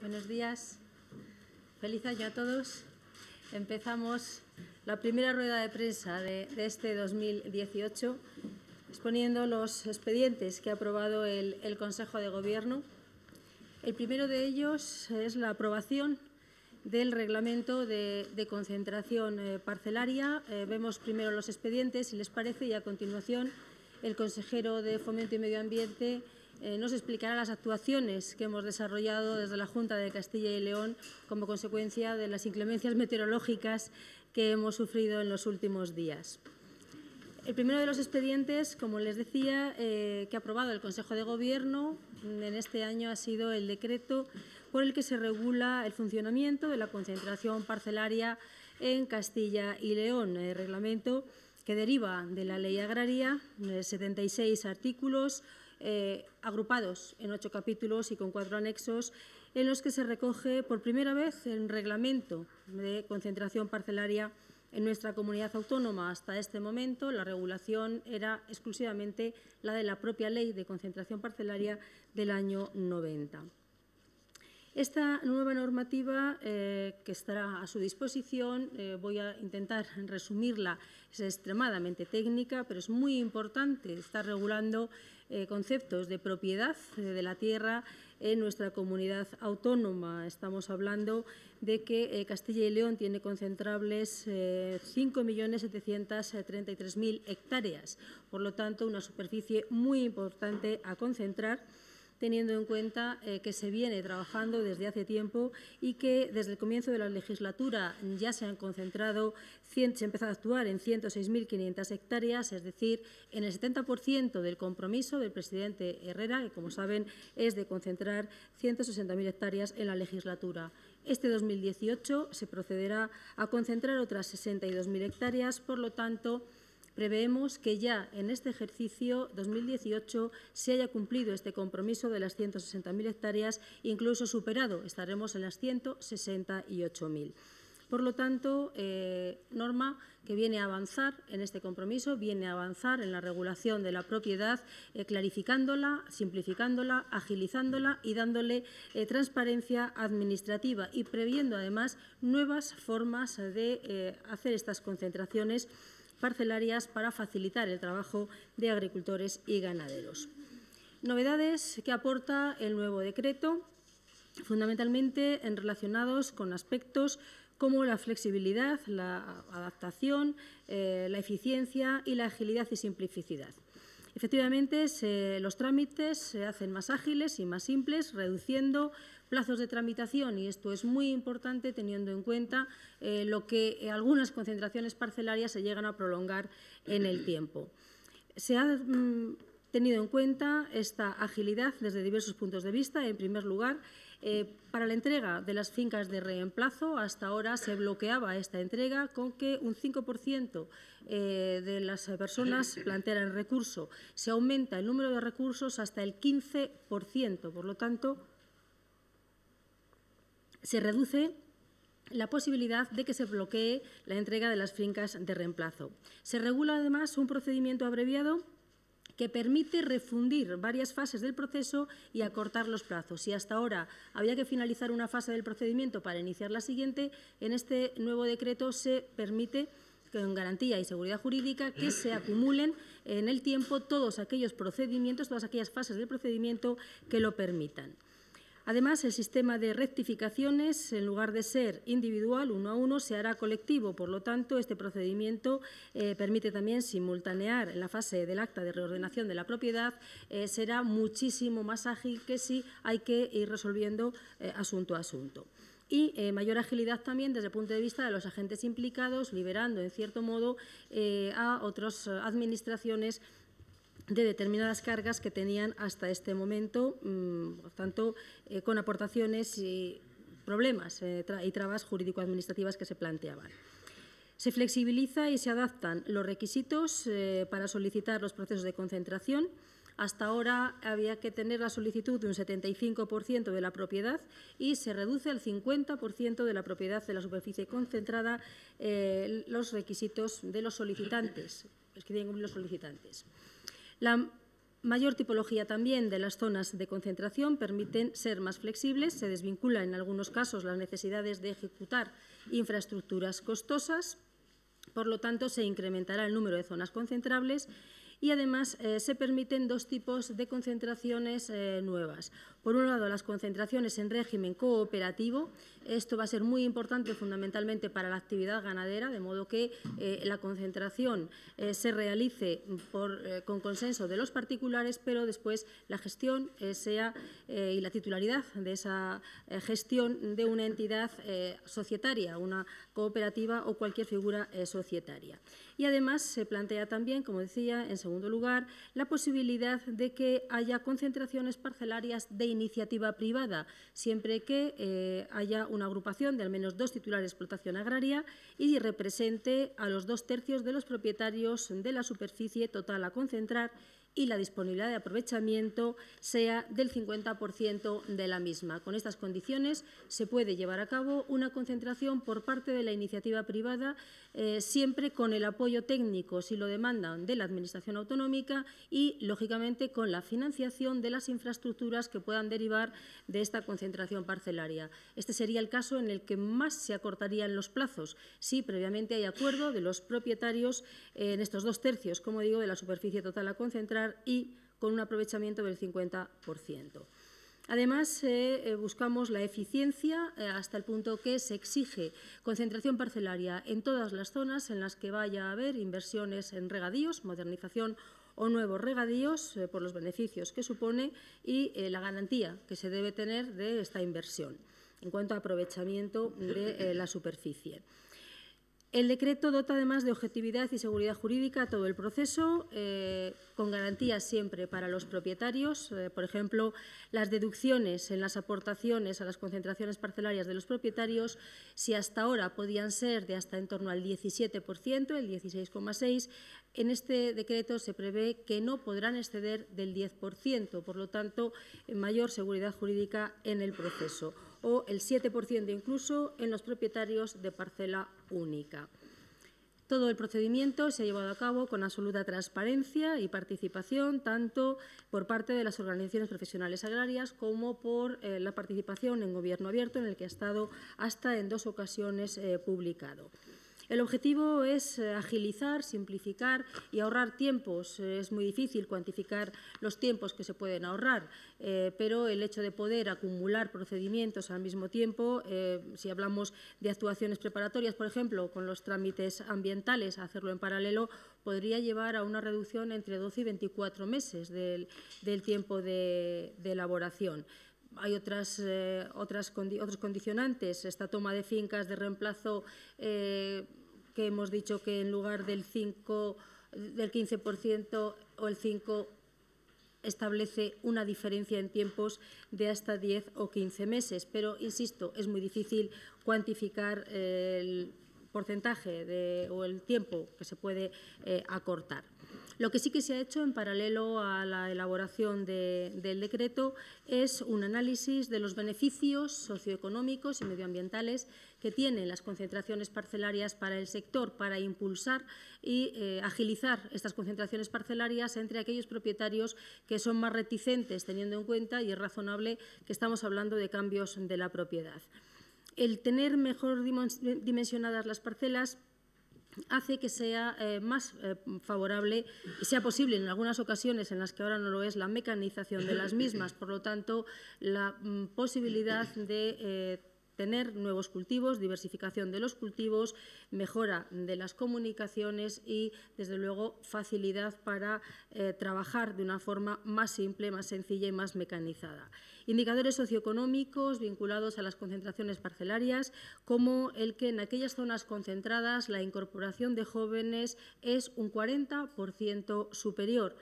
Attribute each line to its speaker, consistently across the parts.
Speaker 1: Buenos días. Feliz año a todos. Empezamos la primera rueda de prensa de, este 2018 exponiendo los expedientes que ha aprobado el, Consejo de Gobierno. El primero de ellos es la aprobación del reglamento de, concentración eh, parcelaria. Eh, vemos primero los expedientes, si les parece, y a continuación el consejero de Fomento y Medio Ambiente eh, nos explicará las actuaciones que hemos desarrollado desde la Junta de Castilla y León como consecuencia de las inclemencias meteorológicas que hemos sufrido en los últimos días. El primero de los expedientes, como les decía, eh, que ha aprobado el Consejo de Gobierno en este año ha sido el decreto por el que se regula el funcionamiento de la concentración parcelaria en Castilla y León, el eh, reglamento que deriva de la Ley Agraria, 76 artículos, eh, agrupados en ocho capítulos y con cuatro anexos, en los que se recoge por primera vez el reglamento de concentración parcelaria en nuestra comunidad autónoma hasta este momento la regulación era exclusivamente la de la propia Ley de Concentración Parcelaria del año 90. Esta nueva normativa eh, que estará a su disposición, eh, voy a intentar resumirla, es extremadamente técnica, pero es muy importante, estar regulando eh, conceptos de propiedad eh, de la tierra en nuestra comunidad autónoma. Estamos hablando de que eh, Castilla y León tiene concentrables 5.733.000 hectáreas, por lo tanto, una superficie muy importante a concentrar teniendo en cuenta eh, que se viene trabajando desde hace tiempo y que desde el comienzo de la legislatura ya se han concentrado, se empezado a actuar en 106.500 hectáreas, es decir, en el 70% del compromiso del presidente Herrera, que como saben es de concentrar 160.000 hectáreas en la legislatura. Este 2018 se procederá a concentrar otras 62.000 hectáreas, por lo tanto, Preveemos que ya en este ejercicio 2018 se haya cumplido este compromiso de las 160.000 hectáreas, incluso superado, estaremos en las 168.000. Por lo tanto, eh, norma que viene a avanzar en este compromiso, viene a avanzar en la regulación de la propiedad, eh, clarificándola, simplificándola, agilizándola y dándole eh, transparencia administrativa y previendo además nuevas formas de hacer estas concentraciones parcelarias para facilitar el trabajo de agricultores y ganaderos. Novedades que aporta el nuevo decreto, fundamentalmente en relacionados con aspectos como la flexibilidad, la adaptación, eh, la eficiencia y la agilidad y simplicidad. Efectivamente, los trámites se hacen más ágiles y más simples, reduciendo plazos de tramitación y esto es muy importante teniendo en cuenta eh, lo que algunas concentraciones parcelarias se llegan a prolongar en el tiempo. Se ha mm, tenido en cuenta esta agilidad desde diversos puntos de vista. En primer lugar, eh, para la entrega de las fincas de reemplazo, hasta ahora se bloqueaba esta entrega con que un 5% eh, de las personas plantearan recurso. Se aumenta el número de recursos hasta el 15%, por lo tanto, se reduce la posibilidad de que se bloquee la entrega de las fincas de reemplazo. Se regula además un procedimiento abreviado que permite refundir varias fases del proceso y acortar los plazos. Si hasta ahora había que finalizar una fase del procedimiento para iniciar la siguiente, en este nuevo decreto se permite con garantía y seguridad jurídica que se acumulen en el tiempo todos aquellos procedimientos, todas aquellas fases del procedimiento que lo permitan. Además, el sistema de rectificaciones, en lugar de ser individual, uno a uno, se hará colectivo. Por lo tanto, este procedimiento eh, permite también simultanear en la fase del acta de reordenación de la propiedad. Eh, será muchísimo más ágil que si hay que ir resolviendo eh, asunto a asunto y mayor agilidad también desde el punto de vista de los agentes implicados, liberando en cierto modo a otras administraciones de determinadas cargas que tenían hasta este momento, mm, tanto, eh, con aportaciones y problemas eh, y trabas jurídico-administrativas que se planteaban. Se flexibiliza y se adaptan los requisitos eh, para solicitar los procesos de concentración. Hasta ahora había que tener la solicitud de un 75% de la propiedad y se reduce al 50% de la propiedad de la superficie concentrada los requisitos de los solicitantes, que tienen los solicitantes. La mayor tipología también de las zonas de concentración permiten ser más flexibles, se desvincula en algunos casos las necesidades de ejecutar infraestructuras costosas, por lo tanto se incrementará el número de zonas concentrables y además eh, se permiten dos tipos de concentraciones eh, nuevas. Por un lado, las concentraciones en régimen cooperativo. Esto va a ser muy importante fundamentalmente para la actividad ganadera, de modo que eh, la concentración eh, se realice eh, con consenso de los particulares, pero después la gestión sea y la titularidad de esa gestión de una entidad societaria, una cooperativa o cualquier figura societaria. Y además se plantea también, como decía, en segundo lugar, la posibilidad de que haya concentraciones parcelarias de iniciativa privada, siempre que eh, haya una agrupación de al menos dos titulares de explotación agraria y represente a los dos tercios de los propietarios de la superficie total a concentrar y la disponibilidad de aprovechamiento sea del 50% de la misma. Con estas condiciones se puede llevar a cabo una concentración por parte de la iniciativa privada, eh, siempre con el apoyo técnico, si lo demandan, de la Administración autonómica y, lógicamente, con la financiación de las infraestructuras que puedan derivar de esta concentración parcelaria. Este sería el caso en el que más se acortarían los plazos, si previamente hay acuerdo de los propietarios eh, en estos dos tercios, como digo, de la superficie total a concentrar y con un aprovechamiento del 50%. Además, eh, eh, buscamos la eficiencia eh, hasta el punto que se exige concentración parcelaria en todas las zonas en las que vaya a haber inversiones en regadíos, modernización o nuevos regadíos por los beneficios que supone y la garantía que se debe tener de esta inversión en cuanto a aprovechamiento de la superficie. El decreto dota además de objetividad y seguridad jurídica a todo el proceso, eh, con garantías siempre para los propietarios. Eh, por ejemplo, las deducciones en las aportaciones a las concentraciones parcelarias de los propietarios, si hasta ahora podían ser de hasta en torno al 17%, el 16,6%, en este decreto se prevé que no podrán exceder del 10%, por lo tanto, mayor seguridad jurídica en el proceso o el 7% incluso en los propietarios de parcela única. Todo el procedimiento se ha llevado a cabo con absoluta transparencia y participación, tanto por parte de las organizaciones profesionales agrarias como por eh, la participación en Gobierno Abierto, en el que ha estado hasta en dos ocasiones eh, publicado. El objetivo es eh, agilizar, simplificar y ahorrar tiempos. Eh, es muy difícil cuantificar los tiempos que se pueden ahorrar, eh, pero el hecho de poder acumular procedimientos al mismo tiempo, si hablamos de actuaciones preparatorias, por ejemplo, con los trámites ambientales, hacerlo en paralelo, podría llevar a una reducción entre 12 y 24 meses del, tiempo de, elaboración hay otras, otras otros condicionantes, esta toma de fincas de reemplazo hemos dicho que en lugar del 5, del 15% o el 5 establece una diferencia en tiempos de hasta 10 o 15 meses. Pero, insisto, es muy difícil cuantificar el porcentaje o el tiempo que se puede eh, acortar. Lo que sí que se ha hecho en paralelo a la elaboración del decreto es un análisis de los beneficios socioeconómicos y medioambientales que tienen las concentraciones parcelarias para el sector para impulsar y eh, agilizar estas concentraciones parcelarias entre aquellos propietarios que son más reticentes, teniendo en cuenta, y es razonable, que estamos hablando de cambios de la propiedad. El tener mejor dimensionadas las parcelas hace que sea eh, más eh, favorable y sea posible en algunas ocasiones en las que ahora no lo es, la mecanización de las mismas. Por lo tanto, la mm, posibilidad de eh, tener nuevos cultivos, diversificación de los cultivos, mejora de las comunicaciones y, desde luego, facilidad para eh, trabajar de una forma más simple, más sencilla y más mecanizada. Indicadores socioeconómicos vinculados a las concentraciones parcelarias, como el que en aquellas zonas concentradas la incorporación de jóvenes es un 40% superior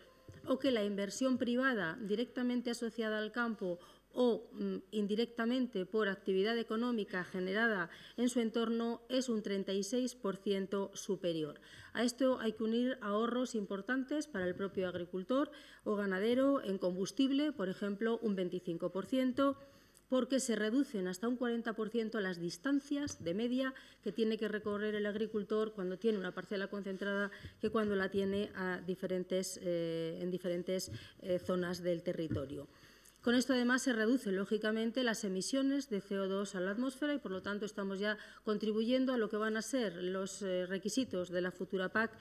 Speaker 1: o que la inversión privada directamente asociada al campo o mm, indirectamente por actividad económica generada en su entorno es un 36% superior. A esto hay que unir ahorros importantes para el propio agricultor o ganadero en combustible, por ejemplo, un 25% porque se reducen hasta un 40% las distancias de media que tiene que recorrer el agricultor cuando tiene una parcela concentrada que cuando la tiene eh, en diferentes eh, zonas del territorio. Con esto además se reducen lógicamente las emisiones de CO2 a la atmósfera y por lo tanto estamos ya contribuyendo a lo que van a ser los eh, requisitos de la futura PAC,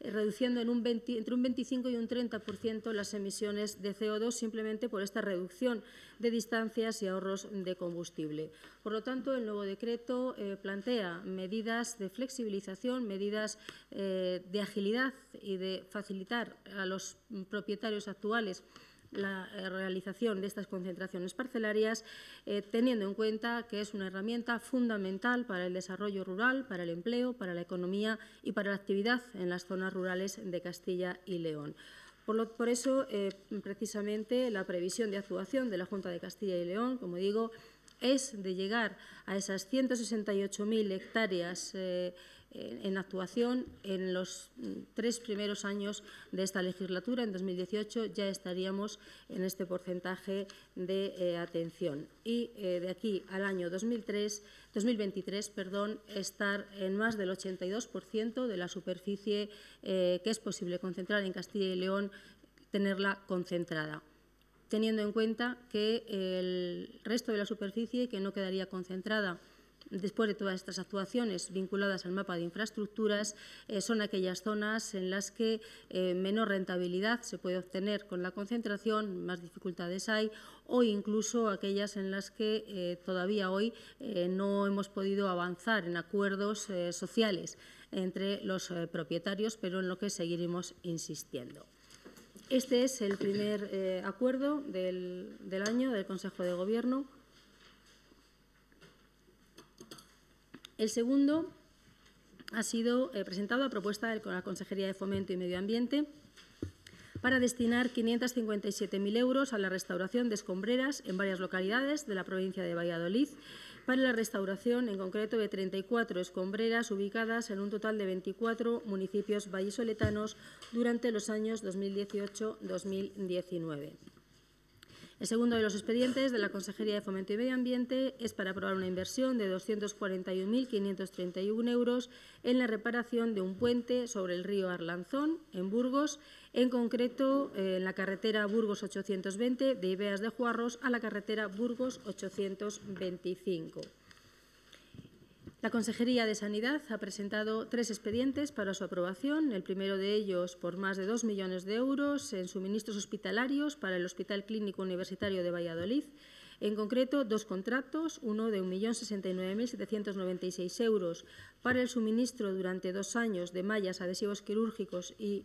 Speaker 1: eh, reduciendo entre un 25 y un 30% las emisiones de CO2 simplemente por esta reducción de distancias y ahorros de combustible. Por lo tanto, el nuevo decreto eh, plantea medidas de flexibilización, medidas de agilidad y de facilitar a los propietarios actuales la eh, realización de estas concentraciones parcelarias, eh, teniendo en cuenta que es una herramienta fundamental para el desarrollo rural, para el empleo, para la economía y para la actividad en las zonas rurales de Castilla y León. Por, por eso, eh, precisamente, la previsión de actuación de la Junta de Castilla y León, como digo, es de llegar a esas 168.000 hectáreas en actuación en los mm, tres primeros años de esta legislatura, en 2018, ya estaríamos en este porcentaje de eh, atención. Y eh, de aquí al año 2023 perdón, estar en más del 82% de la superficie eh, que es posible concentrar en Castilla y León, tenerla concentrada teniendo en cuenta que el resto de la superficie que no quedaría concentrada Después de todas estas actuaciones vinculadas al mapa de infraestructuras, eh, son aquellas zonas en las que eh, menor rentabilidad se puede obtener con la concentración, más dificultades hay, o incluso aquellas en las que eh, todavía hoy no hemos podido avanzar en acuerdos sociales entre los propietarios, pero en lo que seguiremos insistiendo. Este es el primer acuerdo del año del Consejo de Gobierno. El segundo ha sido eh, presentado a propuesta de la Consejería de Fomento y Medio Ambiente para destinar 557.000 euros a la restauración de escombreras en varias localidades de la provincia de Valladolid, para la restauración en concreto de 34 escombreras ubicadas en un total de 24 municipios vallisoletanos durante los años 2018-2019. El segundo de los expedientes de la Consejería de Fomento y Medio Ambiente es para aprobar una inversión de 241.531 euros en la reparación de un puente sobre el río Arlanzón, en Burgos, en concreto eh, en la carretera Burgos 820 de Ibeas de Juarros a la carretera Burgos 825. La Consejería de Sanidad ha presentado tres expedientes para su aprobación, el primero de ellos por más de dos millones de euros en suministros hospitalarios para el Hospital Clínico Universitario de Valladolid, en concreto, dos contratos, uno de 1.069.796 euros para el suministro durante dos años de mallas, adhesivos quirúrgicos y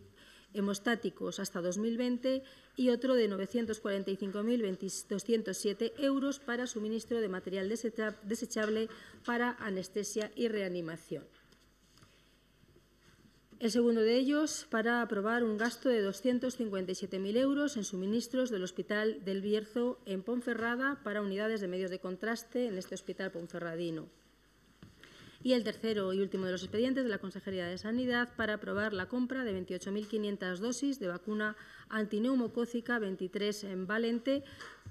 Speaker 1: hemostáticos hasta 2020 y otro de 945.207 euros para suministro de material desechable para anestesia y reanimación. El segundo de ellos, para aprobar un gasto de 257.000 euros en suministros del Hospital del Bierzo en Ponferrada para unidades de medios de contraste en este hospital ponferradino y el tercero y último de los expedientes de la Consejería de Sanidad para aprobar la compra de 28.500 dosis de vacuna antineumocócica 23 en Valente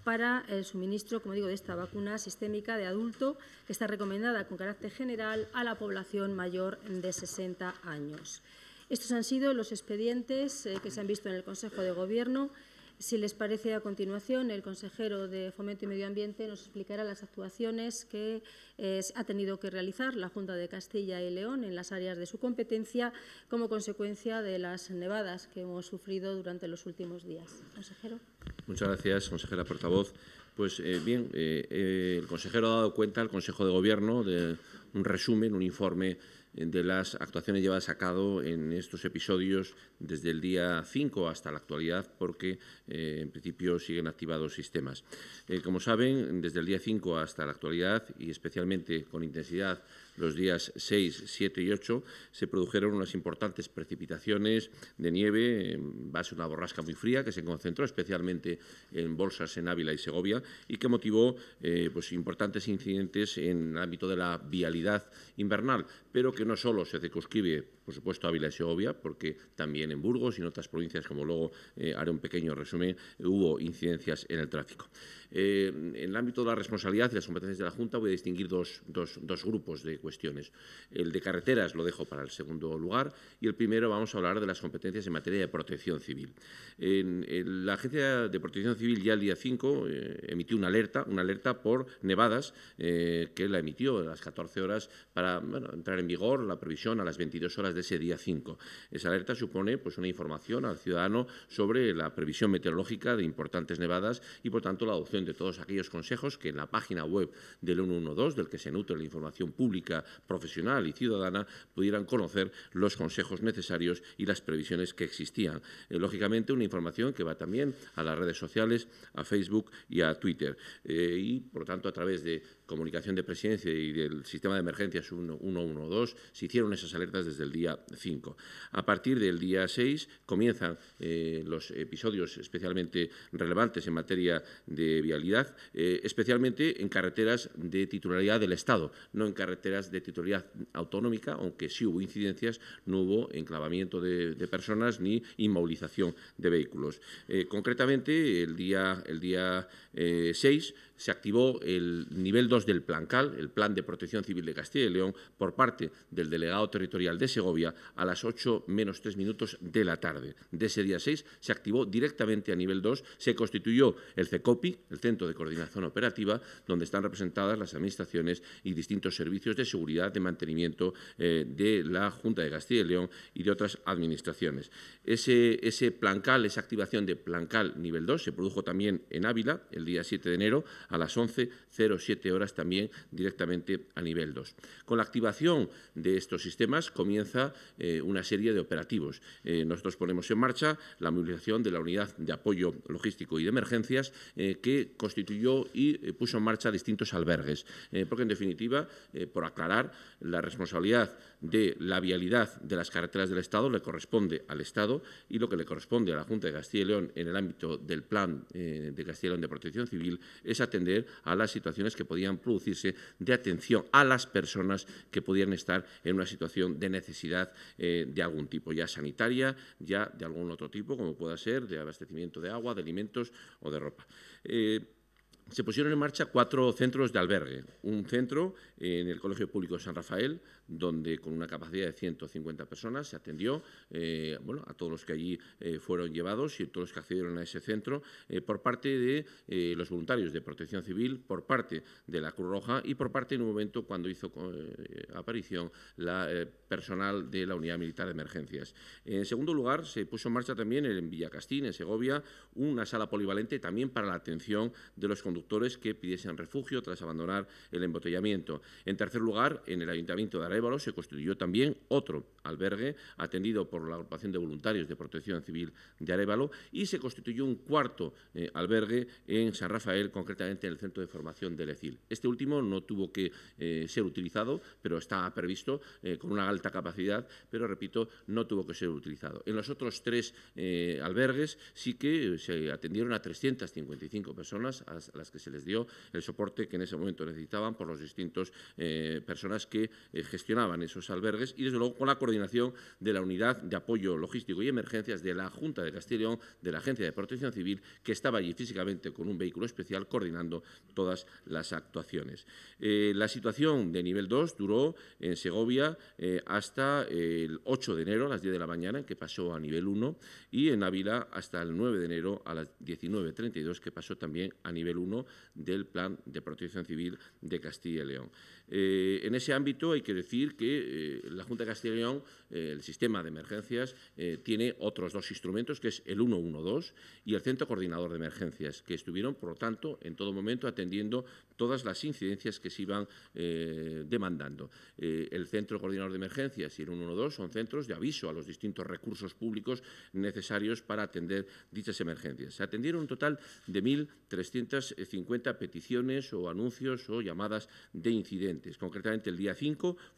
Speaker 1: para el suministro, como digo, de esta vacuna sistémica de adulto que está recomendada con carácter general a la población mayor de 60 años. Estos han sido los expedientes eh, que se han visto en el Consejo de Gobierno. Si les parece, a continuación, el consejero de Fomento y Medio Ambiente nos explicará las actuaciones que eh, ha tenido que realizar la Junta de Castilla y León en las áreas de su competencia como consecuencia de las nevadas que hemos sufrido durante los últimos días. Consejero.
Speaker 2: Muchas gracias, consejera portavoz. Pues eh, bien, eh, el consejero ha dado cuenta al Consejo de Gobierno de un resumen, un informe eh, de las actuaciones llevadas a cabo en estos episodios desde el día 5 hasta la actualidad, porque eh, en principio siguen activados sistemas. Eh, como saben, desde el día 5 hasta la actualidad y especialmente con intensidad los días 6, 7 y 8, se produjeron unas importantes precipitaciones de nieve en base a una borrasca muy fría que se concentró especialmente en bolsas en Ávila y Segovia y que motivó eh, pues, importantes incidentes en el ámbito de la vialidad invernal, pero que no solo se circunscribe, por supuesto, a Ávila y Segovia, porque también en Burgos y en otras provincias, como luego eh, haré un pequeño resumen, hubo incidencias en el tráfico. Eh, en el ámbito de la responsabilidad y las competencias de la Junta voy a distinguir dos, dos grupos de cuestiones. El de carreteras lo dejo para el segundo lugar y el primero vamos a hablar de las competencias en materia de protección civil. la Agencia de Protección Civil ya el día 5 eh, emitió una alerta, una alerta por nevadas eh, que la emitió a las 14 horas para entrar en vigor la previsión a las 22 horas de ese día 5. Esa alerta supone pues, una información al ciudadano sobre la previsión meteorológica de importantes nevadas y, por tanto, la adopción de todos aquellos consejos que en la página web del 112, del que se nutre la información pública, profesional y ciudadana pudieran conocer los consejos necesarios y las previsiones que existían. Eh, lógicamente, una información que va también a las redes sociales, a Facebook y a Twitter. Eh, y, por lo tanto, a través de comunicación de presidencia y del sistema de emergencias 112, se hicieron esas alertas desde el día 5. A partir del día 6 comienzan eh, los episodios especialmente relevantes en materia de vialidad, especialmente en carreteras de titularidad del Estado, no en carreteras de titularidad autonómica, aunque sí hubo incidencias, no hubo enclavamiento de, personas ni inmovilización de vehículos. Eh, concretamente, el día, el día 6 eh, se activó el nivel 2 del plancal, el Plan de Protección Civil de Castilla y León, por parte del delegado territorial de Segovia a las 8 menos 3 minutos de la tarde. De ese día 6 se activó directamente a nivel 2, se constituyó el CECOPI, el Centro de Coordinación Operativa, donde están representadas las administraciones y distintos servicios de seguridad, de mantenimiento eh, de la Junta de Castilla y León y de otras administraciones. Ese, ese esa activación de plancal nivel 2, se produjo también en Ávila el día 7 de enero a las 11.07 horas también directamente a nivel 2. Con la activación de estos sistemas comienza eh, una serie de operativos. Eh, nosotros ponemos en marcha la movilización de la unidad de apoyo logístico y de emergencias eh, que constituyó y puso en marcha distintos albergues, porque en definitiva, por aclarar, la responsabilidad de la vialidad de las carreteras del Estado le corresponde al Estado y lo que le corresponde a la Junta de Castilla y León en el ámbito del Plan eh, de Castilla y León de Protección Civil es atender a las situaciones que podían producirse de atención a las personas que podían estar en una situación de necesidad eh, de algún tipo, ya sanitaria, ya de algún otro tipo, como pueda ser de abastecimiento de agua, de alimentos o de ropa. Eh, se pusieron en marcha cuatro centros de albergue. Un centro en el Colegio Público de San Rafael, donde con una capacidad de 150 personas se atendió eh, bueno, a todos los que allí eh, fueron llevados y a todos los que accedieron a ese centro eh, por parte de los voluntarios de protección civil, por parte de la Cruz Roja y por parte en un momento cuando hizo aparición la personal de la Unidad Militar de Emergencias. En segundo lugar, se puso en marcha también en Villacastín, en Segovia, una sala polivalente también para la atención de los conductores que pidiesen refugio tras abandonar el embotellamiento. En tercer lugar, en el Ayuntamiento de se constituyó también otro albergue atendido por la agrupación de voluntarios de protección civil de Arévalo y se constituyó un cuarto eh, albergue en San Rafael, concretamente en el centro de formación del ECIL. Este último no tuvo que eh, ser utilizado, pero está previsto eh, con una alta capacidad, pero repito, no tuvo que ser utilizado. En los otros tres albergues sí que se atendieron a 355 personas a las que se les dio el soporte que en ese momento necesitaban por las distintas personas que gestionaban gestionaban esos albergues y, desde luego, con la coordinación de la Unidad de Apoyo Logístico y Emergencias de la Junta de Castilla y León, de la Agencia de Protección Civil, que estaba allí físicamente con un vehículo especial coordinando todas las actuaciones. Eh, la situación de nivel 2 duró en Segovia eh, hasta el 8 de enero a las 10 de la mañana, en que pasó a nivel 1, y en Ávila hasta el 9 de enero a las 19.32, que pasó también a nivel 1 del Plan de Protección Civil de Castilla y León. Eh, en ese ámbito hay que decir que eh, la Junta de Castilla eh, el sistema de emergencias, eh, tiene otros dos instrumentos, que es el 112 y el Centro Coordinador de Emergencias, que estuvieron, por lo tanto, en todo momento atendiendo todas las incidencias que se iban demandando. el Centro Coordinador de Emergencias y el 112 son centros de aviso a los distintos recursos públicos necesarios para atender dichas emergencias. Se atendieron un total de 1.350 peticiones o anuncios o llamadas de incidentes. Concretamente, el día 5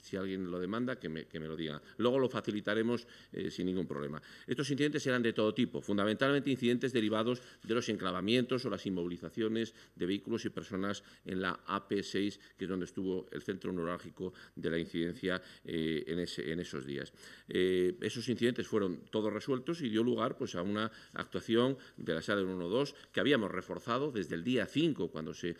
Speaker 2: si alguien lo demanda, que me, lo diga. Luego lo facilitaremos eh, sin ningún problema. Estos incidentes eran de todo tipo, fundamentalmente incidentes derivados de los enclavamientos o las inmovilizaciones de vehículos y personas en la AP6, que es donde estuvo el centro neurálgico de la incidencia eh, en, esos días. Eh, esos incidentes fueron todos resueltos y dio lugar pues, a una actuación de la sala 112 que habíamos reforzado desde el día 5, cuando se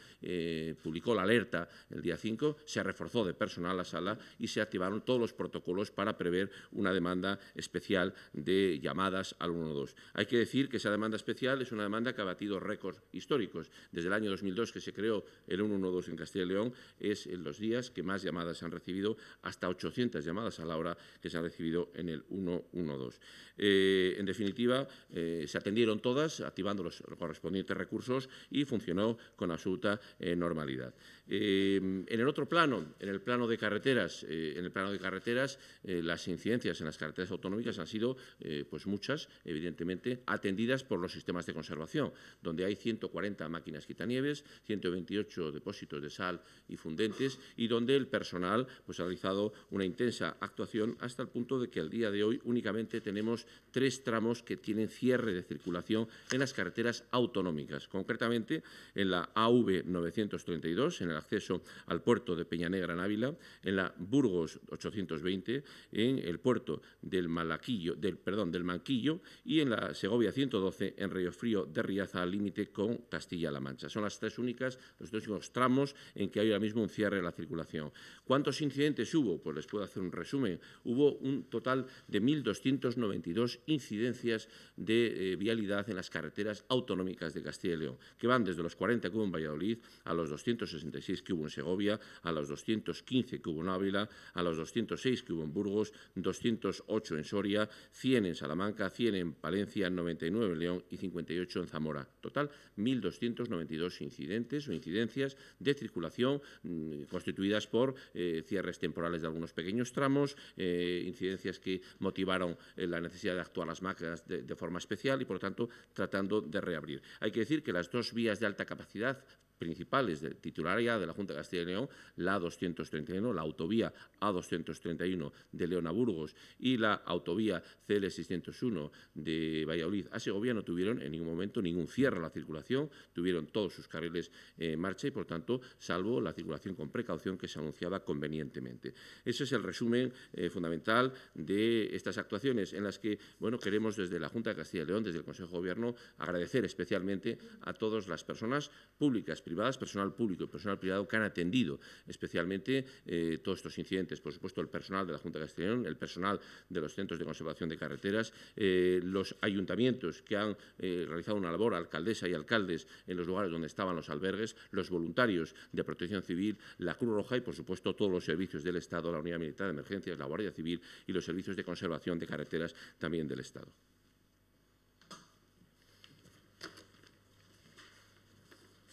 Speaker 2: publicó la alerta el día 5, se reforzó de personal la sala y se activaron todos los protocolos para prever una demanda especial de llamadas al 112. Hay que decir que esa demanda especial es una demanda que ha batido récords históricos. Desde el año 2002 que se creó el 112 en Castilla y León es en los días que más llamadas se han recibido, hasta 800 llamadas a la hora que se han recibido en el 112. Eh, en definitiva, eh, se atendieron todas, activando los correspondientes recursos y funcionó con absoluta eh, normalidad. en el otro plano, en el plano de carreteras, eh, en el plano de carreteras, eh, las incidencias en las carreteras autonómicas han sido eh, pues muchas, evidentemente, atendidas por los sistemas de conservación, donde hay 140 máquinas quitanieves, 128 depósitos de sal y fundentes y donde el personal pues, ha realizado una intensa actuación hasta el punto de que al día de hoy únicamente tenemos tres tramos que tienen cierre de circulación en las carreteras autonómicas, concretamente en la AV 932, en el acceso al puerto de Peñanegra en Ávila, en la Burgos 820, en el puerto del, Malaquillo, del, perdón, del Manquillo y en la Segovia 112 en Río Frío de Riaza al límite con Castilla-La Mancha. Son las tres únicas, los dos últimos tramos en que hay ahora mismo un cierre de la circulación. ¿Cuántos incidentes hubo? Pues les puedo hacer un resumen. Hubo un total de 1.292 incidencias de eh, vialidad en las carreteras autonómicas de Castilla y León, que van desde los 40 que hubo en Valladolid a los 266 que hubo en Segovia, a los 215 que hubo en Ávila, a los 206 que hubo en Burgos, 208 en Soria, 100 en Salamanca, 100 en Palencia, 99 en León y 58 en Zamora. Total, 1.292 incidentes o incidencias de circulación mm, constituidas por eh, cierres temporales de algunos pequeños tramos, eh, incidencias que motivaron eh, la necesidad de actuar las máquinas de, de forma especial y, por lo tanto, tratando de reabrir. Hay que decir que las dos vías de alta capacidad principales de titularidad de la Junta de Castilla y León, la 231, la autovía A231 de León a Burgos y la autovía CL601 de Valladolid a Segovia, no tuvieron en ningún momento ningún cierre a la circulación, tuvieron todos sus carriles en marcha y, por tanto, salvo la circulación con precaución que se anunciaba convenientemente. Ese es el resumen eh, fundamental de estas actuaciones en las que, bueno, queremos desde la Junta de Castilla y León, desde el Consejo de Gobierno, agradecer especialmente a todas las personas públicas, privadas, personal público y personal privado que han atendido especialmente eh, todos estos incidentes. Por supuesto, el personal de la Junta de Castellón, el personal de los centros de conservación de carreteras, eh, los ayuntamientos que han eh, realizado una labor, alcaldesa y alcaldes, en los lugares donde estaban los albergues, los voluntarios de protección civil, la Cruz Roja y, por supuesto, todos los servicios del Estado, la Unidad Militar de Emergencias, la Guardia Civil y los servicios de conservación de carreteras también del Estado.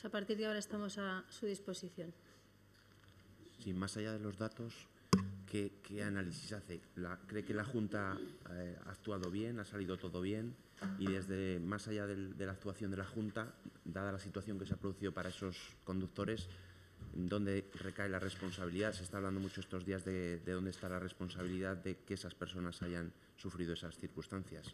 Speaker 1: a partir de ahora estamos a su disposición.
Speaker 3: Sí, más allá de los datos, ¿qué, análisis hace? ¿Cree que la Junta eh, ha actuado bien, ha salido todo bien? Y desde más allá de la actuación de la Junta, dada la situación que se ha producido para esos conductores, ¿dónde recae la responsabilidad? Se está hablando mucho estos días de dónde está la responsabilidad de que esas personas hayan sufrido esas circunstancias.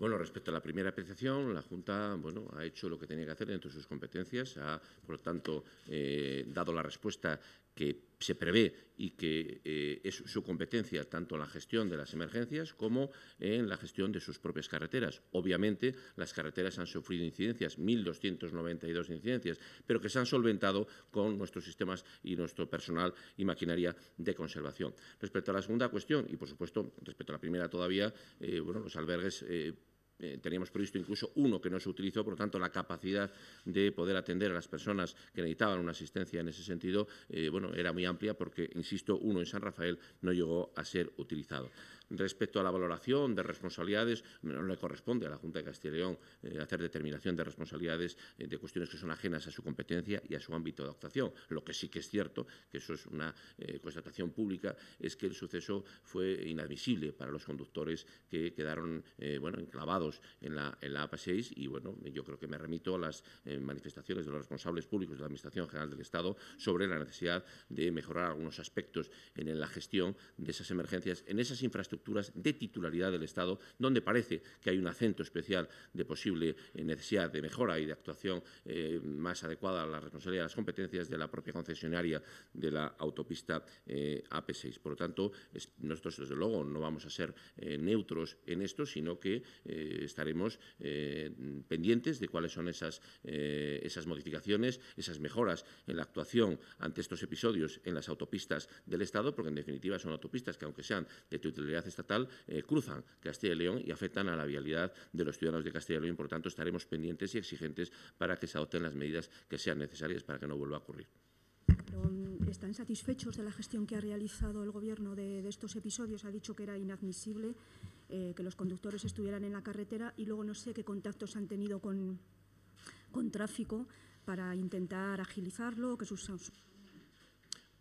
Speaker 2: Bueno, respecto a la primera apreciación, la Junta bueno, ha hecho lo que tenía que hacer dentro de sus competencias, ha, por lo tanto, eh, dado la respuesta que se prevé y que eh, es su competencia tanto en la gestión de las emergencias como en la gestión de sus propias carreteras. Obviamente, las carreteras han sufrido incidencias, 1.292 incidencias, pero que se han solventado con nuestros sistemas y nuestro personal y maquinaria de conservación. Respecto a la segunda cuestión, y por supuesto, respecto a la primera todavía, eh, bueno, los albergues eh, teníamos previsto incluso uno que no se utilizó, por lo tanto, la capacidad de poder atender a las personas que necesitaban una asistencia en ese sentido, eh, bueno, era muy amplia porque, insisto, uno en San Rafael no llegó a ser utilizado. Respecto a la valoración de responsabilidades, no le corresponde a la Junta de Castilla León eh, hacer determinación de responsabilidades eh, de cuestiones que son ajenas a su competencia y a su ámbito de actuación. Lo que sí que es cierto, que eso es una eh, constatación pública, es que el suceso fue inadmisible para los conductores que quedaron bueno, enclavados en la, APA la 6 y bueno, yo creo que me remito a las manifestaciones de los responsables públicos de la Administración General del Estado sobre la necesidad de mejorar algunos aspectos en la gestión de esas emergencias, en esas infraestructuras de titularidad del Estado, donde parece que hay un acento especial de posible eh, necesidad de mejora y de actuación eh, más adecuada a la responsabilidad a las competencias de la propia concesionaria de la autopista eh, AP6. Por lo tanto, nosotros, desde luego, no vamos a ser neutros en esto, sino que estaremos pendientes de cuáles son esas, esas modificaciones, esas mejoras en la actuación ante estos episodios en las autopistas del Estado, porque, en definitiva, son autopistas que, aunque sean de titularidad estatal eh, cruzan Castilla y León y afectan a la vialidad de los ciudadanos de Castilla y León. Por tanto, estaremos pendientes y exigentes para que se adopten las medidas que sean necesarias para que no vuelva a ocurrir.
Speaker 1: ¿Están satisfechos de la gestión que ha realizado el Gobierno de, estos episodios? Ha dicho que era inadmisible eh, que los conductores estuvieran en la carretera y luego no sé qué contactos han tenido con, con tráfico para intentar agilizarlo, que sus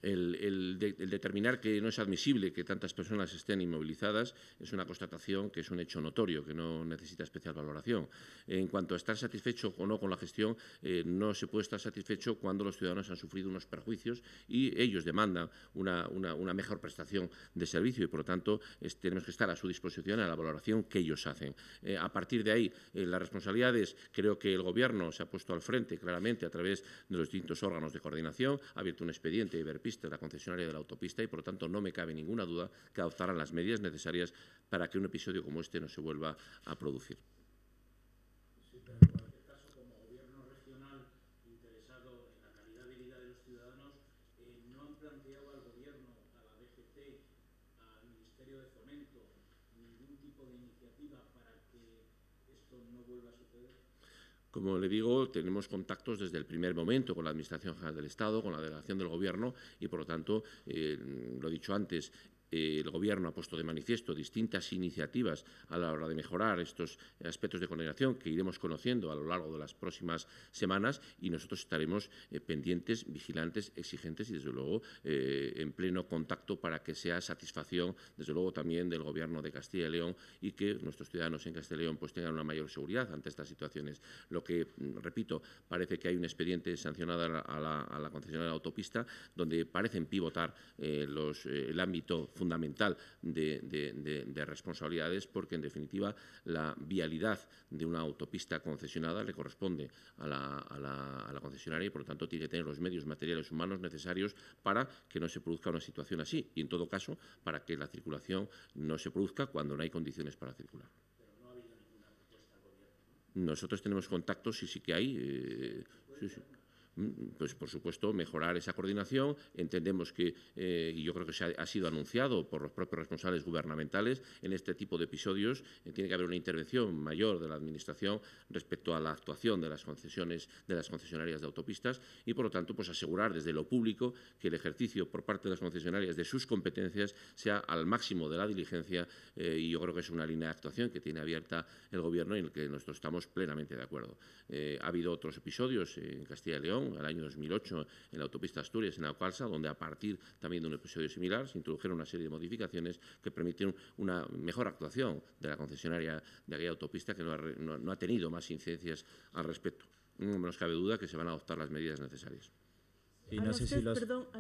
Speaker 2: el, determinar que no es admisible que tantas personas estén inmovilizadas es una constatación que es un hecho notorio, que no necesita especial valoración. En cuanto a estar satisfecho o no con la gestión, eh, no se puede estar satisfecho cuando los ciudadanos han sufrido unos perjuicios y ellos demandan una, una, mejor prestación de servicio y, por lo tanto, tenemos que estar a su disposición a la valoración que ellos hacen. Eh, a partir de ahí, eh, las responsabilidades, creo que el Gobierno se ha puesto al frente claramente a través de los distintos órganos de coordinación, ha abierto un expediente de la concesionaria de la autopista, y por lo tanto no me cabe ninguna duda que adoptarán las medidas necesarias para que un episodio como este no se vuelva a producir. Como le digo, tenemos contactos desde el primer momento con la Administración General del Estado, con la delegación del Gobierno y, por lo tanto, eh, lo he dicho antes, el Gobierno ha puesto de manifiesto distintas iniciativas a la hora de mejorar estos aspectos de coordinación que iremos conociendo a lo largo de las próximas semanas y nosotros estaremos eh, pendientes, vigilantes, exigentes y, desde luego, eh, en pleno contacto para que sea satisfacción, desde luego, también del Gobierno de Castilla y León y que nuestros ciudadanos en Castilla y León pues, tengan una mayor seguridad ante estas situaciones. Lo que, mm, repito, parece que hay un expediente sancionado a la, concesión de la autopista donde parecen pivotar eh, los, el ámbito fundamental de, responsabilidades porque, en definitiva, la vialidad de una autopista concesionada le corresponde a la, concesionaria y, por lo tanto, tiene que tener los medios materiales humanos necesarios para que no se produzca una situación así y, en todo caso, para que la circulación no se produzca cuando no hay condiciones para circular. Nosotros tenemos contactos y sí que hay. Eh, Mm, pues por supuesto, mejorar esa coordinación. Entendemos que, eh, y yo creo que se ha, sido anunciado por los propios responsables gubernamentales, en este tipo de episodios eh, tiene que haber una intervención mayor de la Administración respecto a la actuación de las concesiones de las concesionarias de autopistas y, por lo tanto, pues asegurar desde lo público que el ejercicio por parte de las concesionarias de sus competencias sea al máximo de la diligencia eh, y yo creo que es una línea de actuación que tiene abierta el Gobierno y en la que nosotros estamos plenamente de acuerdo. ha habido otros episodios en Castilla y León, en el año 2008, en la autopista Asturias, en la Ocalsa, donde a partir también de un episodio similar se introdujeron una serie de modificaciones que permitieron una mejor actuación de la concesionaria de aquella autopista que no ha, tenido más incidencias al respecto. No nos cabe duda que se van a adoptar las medidas necesarias. Y habla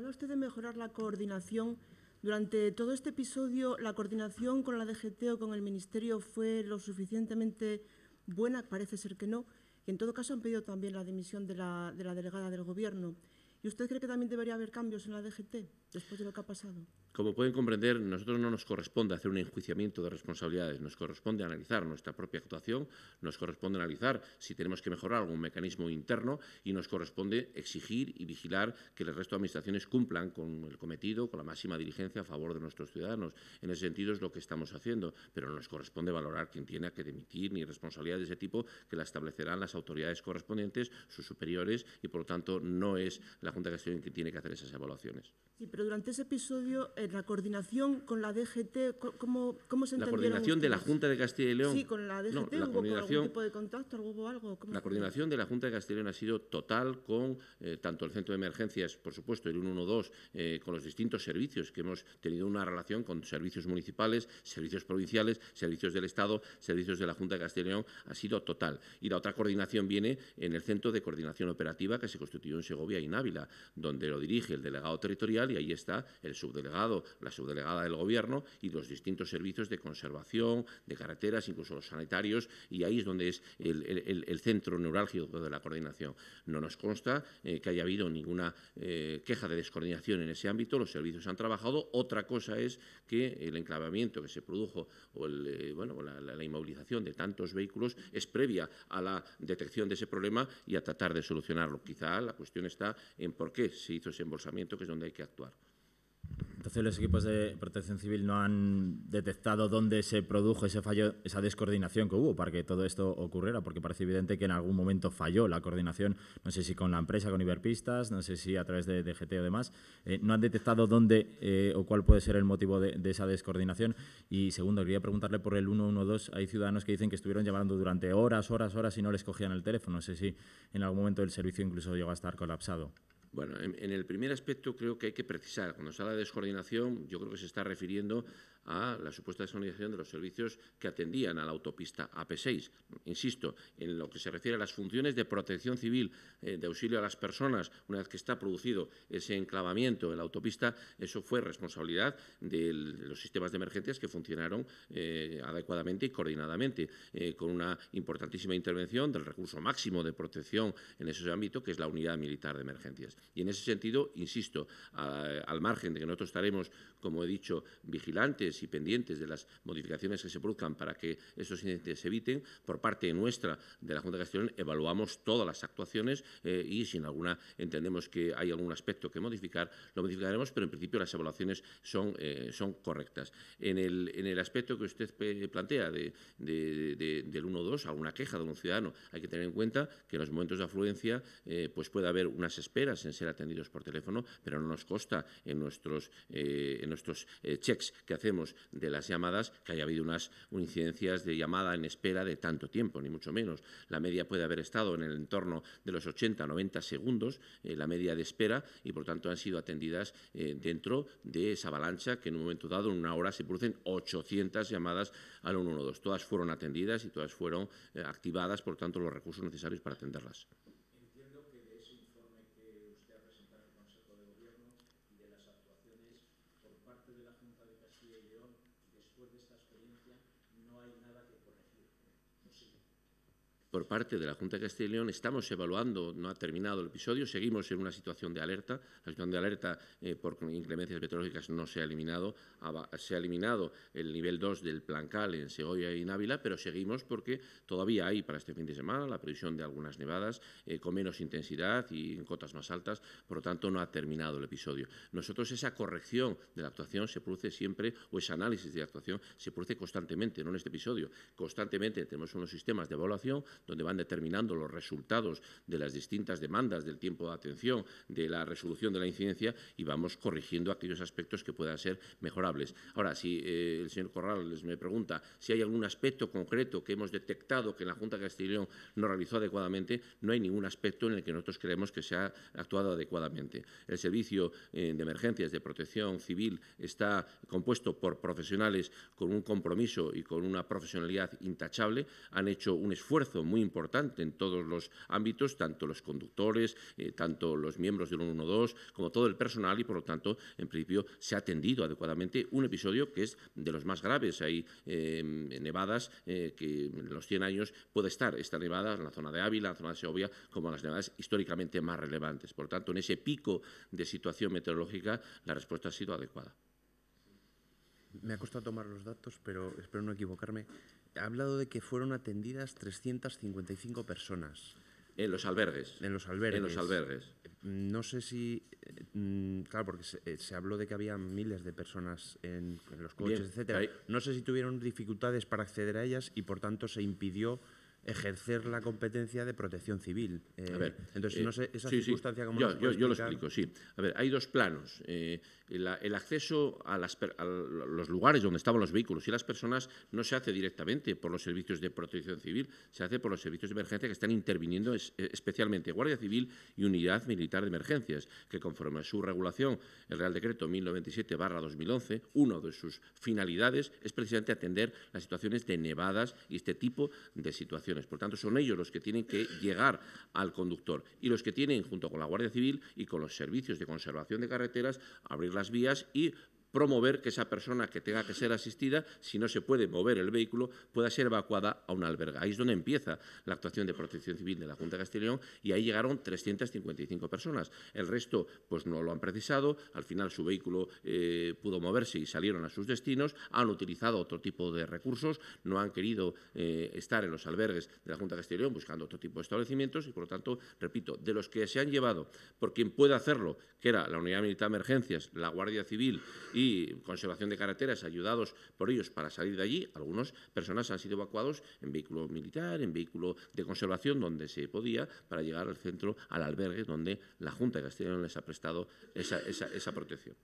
Speaker 3: usted de mejorar la coordinación. Durante todo este episodio, ¿la coordinación con la DGT o con el Ministerio fue lo suficientemente buena? Parece ser que no en todo caso han pedido también la dimisión de la, de la delegada del Gobierno. ¿Y usted cree que también debería haber cambios en la DGT después de lo que ha pasado?
Speaker 2: Como pueden comprender, nosotros no nos corresponde hacer un enjuiciamiento de responsabilidades, nos corresponde analizar nuestra propia actuación, nos corresponde analizar si tenemos que mejorar algún mecanismo interno y nos corresponde exigir y vigilar que el resto de administraciones cumplan con el cometido, con la máxima diligencia a favor de nuestros ciudadanos. En ese sentido es lo que estamos haciendo, pero no nos corresponde valorar quién tiene que demitir ni responsabilidades de ese tipo que la establecerán las autoridades correspondientes, sus superiores y, por lo tanto, no es la Junta de Gestión quien tiene que hacer esas evaluaciones.
Speaker 3: Sí, pero durante ese episodio eh, ¿La coordinación con la DGT? ¿Cómo, cómo se La coordinación de la Junta
Speaker 2: de Castilla y León. Sí, con la DGT ¿hubo algún tipo
Speaker 3: de contacto, hubo algo. la coordinación
Speaker 2: de la Junta de Castilla y León ha sido total con eh, tanto el Centro de Emergencias, por supuesto, el 112, eh, con los distintos servicios que hemos tenido una relación con servicios municipales, servicios provinciales, servicios del Estado, servicios de la Junta de Castilla y León, ha sido total. Y la otra coordinación viene en el Centro de Coordinación Operativa que se constituyó en Segovia y en Ávila, donde lo dirige el delegado territorial y ahí está el subdelegado la subdelegada del Gobierno y los distintos servicios de conservación, de carreteras, incluso los sanitarios, y ahí es donde es el, centro neurálgico de la coordinación. No nos consta eh, que haya habido ninguna eh, queja de descoordinación en ese ámbito, los servicios han trabajado. Otra cosa es que el enclavamiento que se produjo o eh, la, la inmovilización de tantos vehículos es previa a la detección de ese problema y a tratar de solucionarlo. Quizá la cuestión está en por qué se hizo ese embolsamiento, que es donde hay que actuar
Speaker 4: entonces los equipos de protección civil no han detectado dónde se produjo ese fallo, esa descoordinación que hubo para que todo esto ocurriera, porque parece evidente que en algún momento falló la coordinación, no sé si con la empresa, con Iberpistas, no sé si a través de, o demás, eh, no han detectado dónde eh, o cuál puede ser el motivo de, de, esa descoordinación. Y segundo, quería preguntarle por el 112, hay ciudadanos que dicen que estuvieron llamando durante horas, horas, horas y no les cogían el teléfono, no sé si en algún momento el servicio incluso llegó a estar colapsado.
Speaker 2: Bueno, en, el primer aspecto creo que hay que precisar. Cuando se habla de descoordinación, yo creo que se está refiriendo a la supuesta desorganización de los servicios que atendían a la autopista AP6. Insisto, en lo que se refiere a las funciones de protección civil, eh, de auxilio a las personas, una vez que está producido ese enclavamiento en la autopista, eso fue responsabilidad de los sistemas de emergencias que funcionaron eh, adecuadamente y coordinadamente, eh, con una importantísima intervención del recurso máximo de protección en ese ámbito, que es la unidad militar de emergencias. Y en ese sentido, insisto, al margen de que nosotros estaremos, como he dicho, vigilantes y pendientes de las modificaciones que se produzcan para que estos incidentes se eviten. Por parte nuestra, de la Junta de Gestión evaluamos todas las actuaciones eh, y sin alguna entendemos que hay algún aspecto que modificar, lo modificaremos, pero en principio las evaluaciones son, eh, son correctas. En el, en el aspecto que usted eh, plantea del 1-2, alguna queja de un ciudadano, hay que tener en cuenta que en los momentos de afluencia pues puede haber unas esperas en ser atendidos por teléfono, pero no nos consta en nuestros, en nuestros checks que hacemos de las llamadas que haya habido unas incidencias de llamada en espera de tanto tiempo, ni mucho menos. La media puede haber estado en el entorno de los 80-90 segundos, eh, la media de espera, y por tanto han sido atendidas eh, dentro de esa avalancha que en un momento dado, en una hora, se producen 800 llamadas al 112. Todas fueron atendidas y todas fueron eh, activadas, por tanto, los recursos necesarios para atenderlas. por parte de la Junta de Castilla y León. Estamos evaluando, no ha terminado el episodio, seguimos en una situación de alerta. La situación de alerta eh, por inclemencias meteorológicas no se ha eliminado. Se ha eliminado el nivel 2 del plan Cal... en Segovia y en Ávila, pero seguimos porque todavía hay para este fin de semana la previsión de algunas nevadas eh, con menos intensidad y en cotas más altas. Por lo tanto, no ha terminado el episodio. Nosotros esa corrección de la actuación se produce siempre, o ese análisis de la actuación se produce constantemente, no en este episodio. Constantemente tenemos unos sistemas de evaluación donde van determinando los resultados de las distintas demandas, del tiempo de atención, de la resolución de la incidencia y vamos corrigiendo aquellos aspectos que puedan ser mejorables. Ahora, si eh, el señor les me pregunta si hay algún aspecto concreto que hemos detectado que la Junta de Castellón no realizó adecuadamente, no hay ningún aspecto en el que nosotros creemos que se ha actuado adecuadamente. El servicio eh, de emergencias de protección civil está compuesto por profesionales con un compromiso y con una profesionalidad intachable, han hecho un esfuerzo muy importante en todos los ámbitos, tanto los conductores, eh, tanto los miembros del 112, como todo el personal y, por lo tanto, en principio se ha atendido adecuadamente un episodio que es de los más graves. Hay eh, nevadas eh, que en los 100 años puede estar esta nevada en la zona de Ávila, en la zona de Segovia, como las nevadas históricamente más relevantes. Por lo tanto, en ese pico de situación meteorológica, la respuesta ha sido adecuada.
Speaker 3: Me ha costado tomar los datos, pero espero no equivocarme ha hablado de que fueron atendidas 355 personas.
Speaker 2: En los albergues. En los albergues. En los albergues.
Speaker 3: No sé si, eh, mm, claro, porque eh, se, habló de que había miles de personas en, los coches, etc. etcétera. No sé si tuvieron dificultades para acceder a ellas y por tanto se impidió ejercer la competencia de protección civil.
Speaker 2: a eh, ver, entonces, eh, no sé, esa circunstancia como... Yo, yo, yo, lo explico, sí. A ver, hay dos planos. Eh, el, acceso a, los lugares donde estaban los vehículos y las personas no se hace directamente por los servicios de protección civil, se hace por los servicios de emergencia que están interviniendo especialmente Guardia Civil y Unidad Militar de Emergencias, que conforme a su regulación, el Real Decreto 1097-2011, una de sus finalidades es precisamente atender las situaciones de nevadas y este tipo de situaciones por tanto, son ellos los que tienen que llegar al conductor y los que tienen, junto con la Guardia Civil y con los servicios de conservación de carreteras, abrir las vías y promover que esa persona que tenga que ser asistida, si no se puede mover el vehículo, pueda ser evacuada a un albergue. Ahí es donde empieza la actuación de protección civil de la Junta de Castilla y León y ahí llegaron 355 personas. El resto pues no lo han precisado, al final su vehículo eh, pudo moverse y salieron a sus destinos, han utilizado otro tipo de recursos, no han querido eh, estar en los albergues de la Junta de Castilla León buscando otro tipo de establecimientos y, por lo tanto, repito, de los que se han llevado por quien puede hacerlo, que era la Unidad Militar de Emergencias, la Guardia Civil y y conservación de carreteras ayudados por ellos para salir de allí. Algunas personas han sido evacuados en vehículo militar, en vehículo de conservación, donde se podía, para llegar al centro, al albergue, donde la Junta de Castilla les ha prestado esa, esa protección.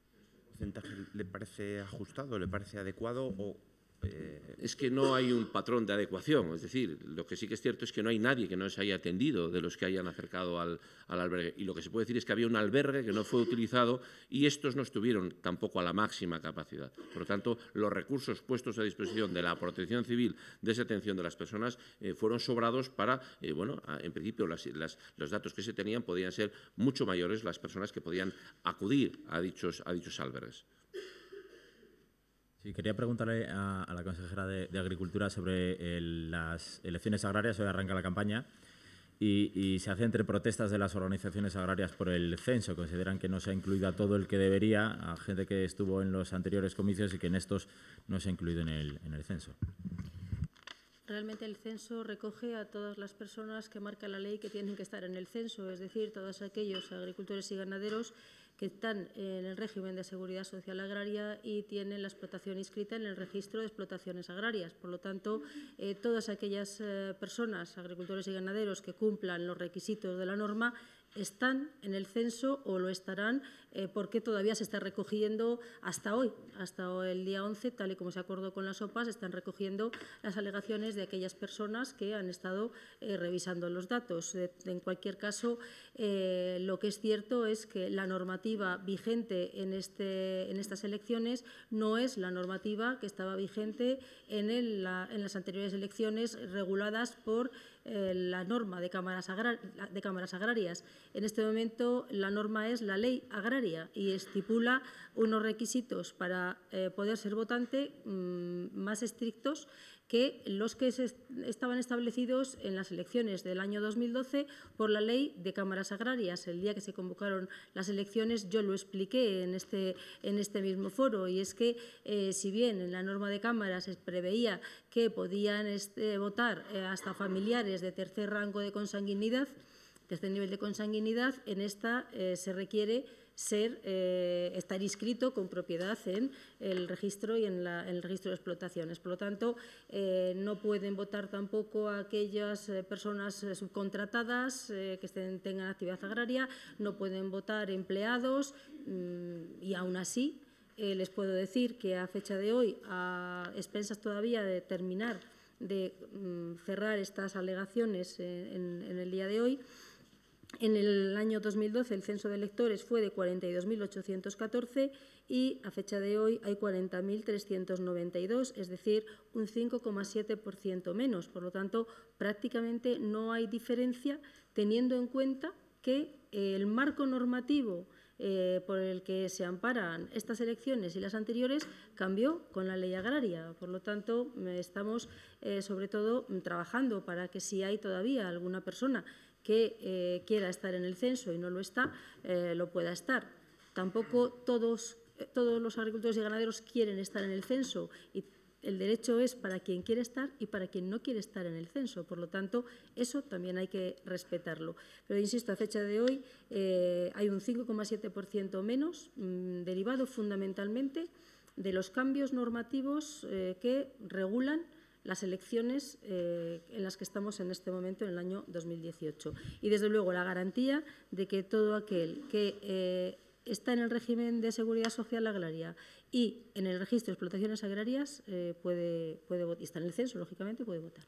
Speaker 3: le parece ajustado, le parece adecuado o
Speaker 2: es que no hay un patrón de adecuación. Es decir, lo que sí que es cierto es que no hay nadie que no se haya atendido de los que hayan acercado al, albergue. Y lo que se puede decir es que había un albergue que no fue utilizado y estos no estuvieron tampoco a la máxima capacidad. Por lo tanto, los recursos puestos a disposición de la protección civil de esa atención de las personas eh, fueron sobrados para, eh, bueno, en principio los datos que se tenían podían ser mucho mayores las personas que podían acudir a dichos, a dichos albergues
Speaker 4: quería preguntarle a, la consejera de, Agricultura sobre las elecciones agrarias. Hoy arranca la campaña y, se hace entre protestas de las organizaciones agrarias por el censo. Consideran que no se ha incluido a todo el que debería, a gente que estuvo en los anteriores comicios y que en estos no se ha incluido en el, en el censo.
Speaker 1: Realmente el censo recoge a todas las personas que marca la ley que tienen que estar en el censo, es decir, todos aquellos agricultores y ganaderos que están en el régimen de seguridad social agraria y tienen la explotación inscrita en el registro de explotaciones agrarias. Por lo tanto, eh, todas aquellas eh, personas, agricultores y ganaderos, que cumplan los requisitos de la norma están en el censo o lo estarán eh, porque todavía se está recogiendo hasta hoy, hasta el día 11, tal y como se acordó con las OPAs, están recogiendo las alegaciones de aquellas personas que han estado eh, revisando los datos. Eh, en cualquier caso, lo que es cierto es que la normativa vigente en, este, en estas elecciones no es la normativa que estaba vigente en, en las anteriores elecciones reguladas por eh, la norma de cámaras, de cámaras agrarias. En este momento la norma es la ley agraria y estipula unos requisitos para eh, poder ser votante mm, más estrictos que los que estaban establecidos en las elecciones del año 2012 por la ley de cámaras agrarias. El día que se convocaron las elecciones yo lo expliqué en este, en este mismo foro y es que eh, si bien en la norma de cámaras se preveía que podían este, votar eh, hasta familiares de tercer rango de consanguinidad, este nivel de consanguinidad, en esta eh, se requiere ser, eh, estar inscrito con propiedad en el registro y en, el registro de explotaciones. Por lo tanto, eh, no pueden votar tampoco a aquellas eh, personas subcontratadas que tengan actividad agraria, no pueden votar empleados mm, y aún así les puedo decir que a fecha de hoy, a expensas todavía de terminar de mm, cerrar estas alegaciones en el día de hoy, en el año 2012 el censo de electores fue de 42.814 y a fecha de hoy hay 40.392, es decir, un 5,7% menos. Por lo tanto, prácticamente no hay diferencia teniendo en cuenta que eh, el marco normativo eh, por el que se amparan estas elecciones y las anteriores cambió con la ley agraria. Por lo tanto, eh, estamos sobre todo trabajando para que si hay todavía alguna persona que eh, quiera estar en el censo y no lo está, eh, lo pueda estar. Tampoco todos, eh, todos los agricultores y ganaderos quieren estar en el censo y el derecho es para quien quiere estar y para quien no quiere estar en el censo. Por lo tanto, eso también hay que respetarlo. Pero insisto, a fecha de hoy hay un 5,7% menos, mm, derivado fundamentalmente de los cambios normativos que regulan las elecciones eh, en las que estamos en este momento, en el año 2018. Y, desde luego, la garantía de que todo aquel que eh, está en el régimen de seguridad social agraria y en el registro de explotaciones agrarias eh, puede, puede votar, y está en el censo, lógicamente, puede votar.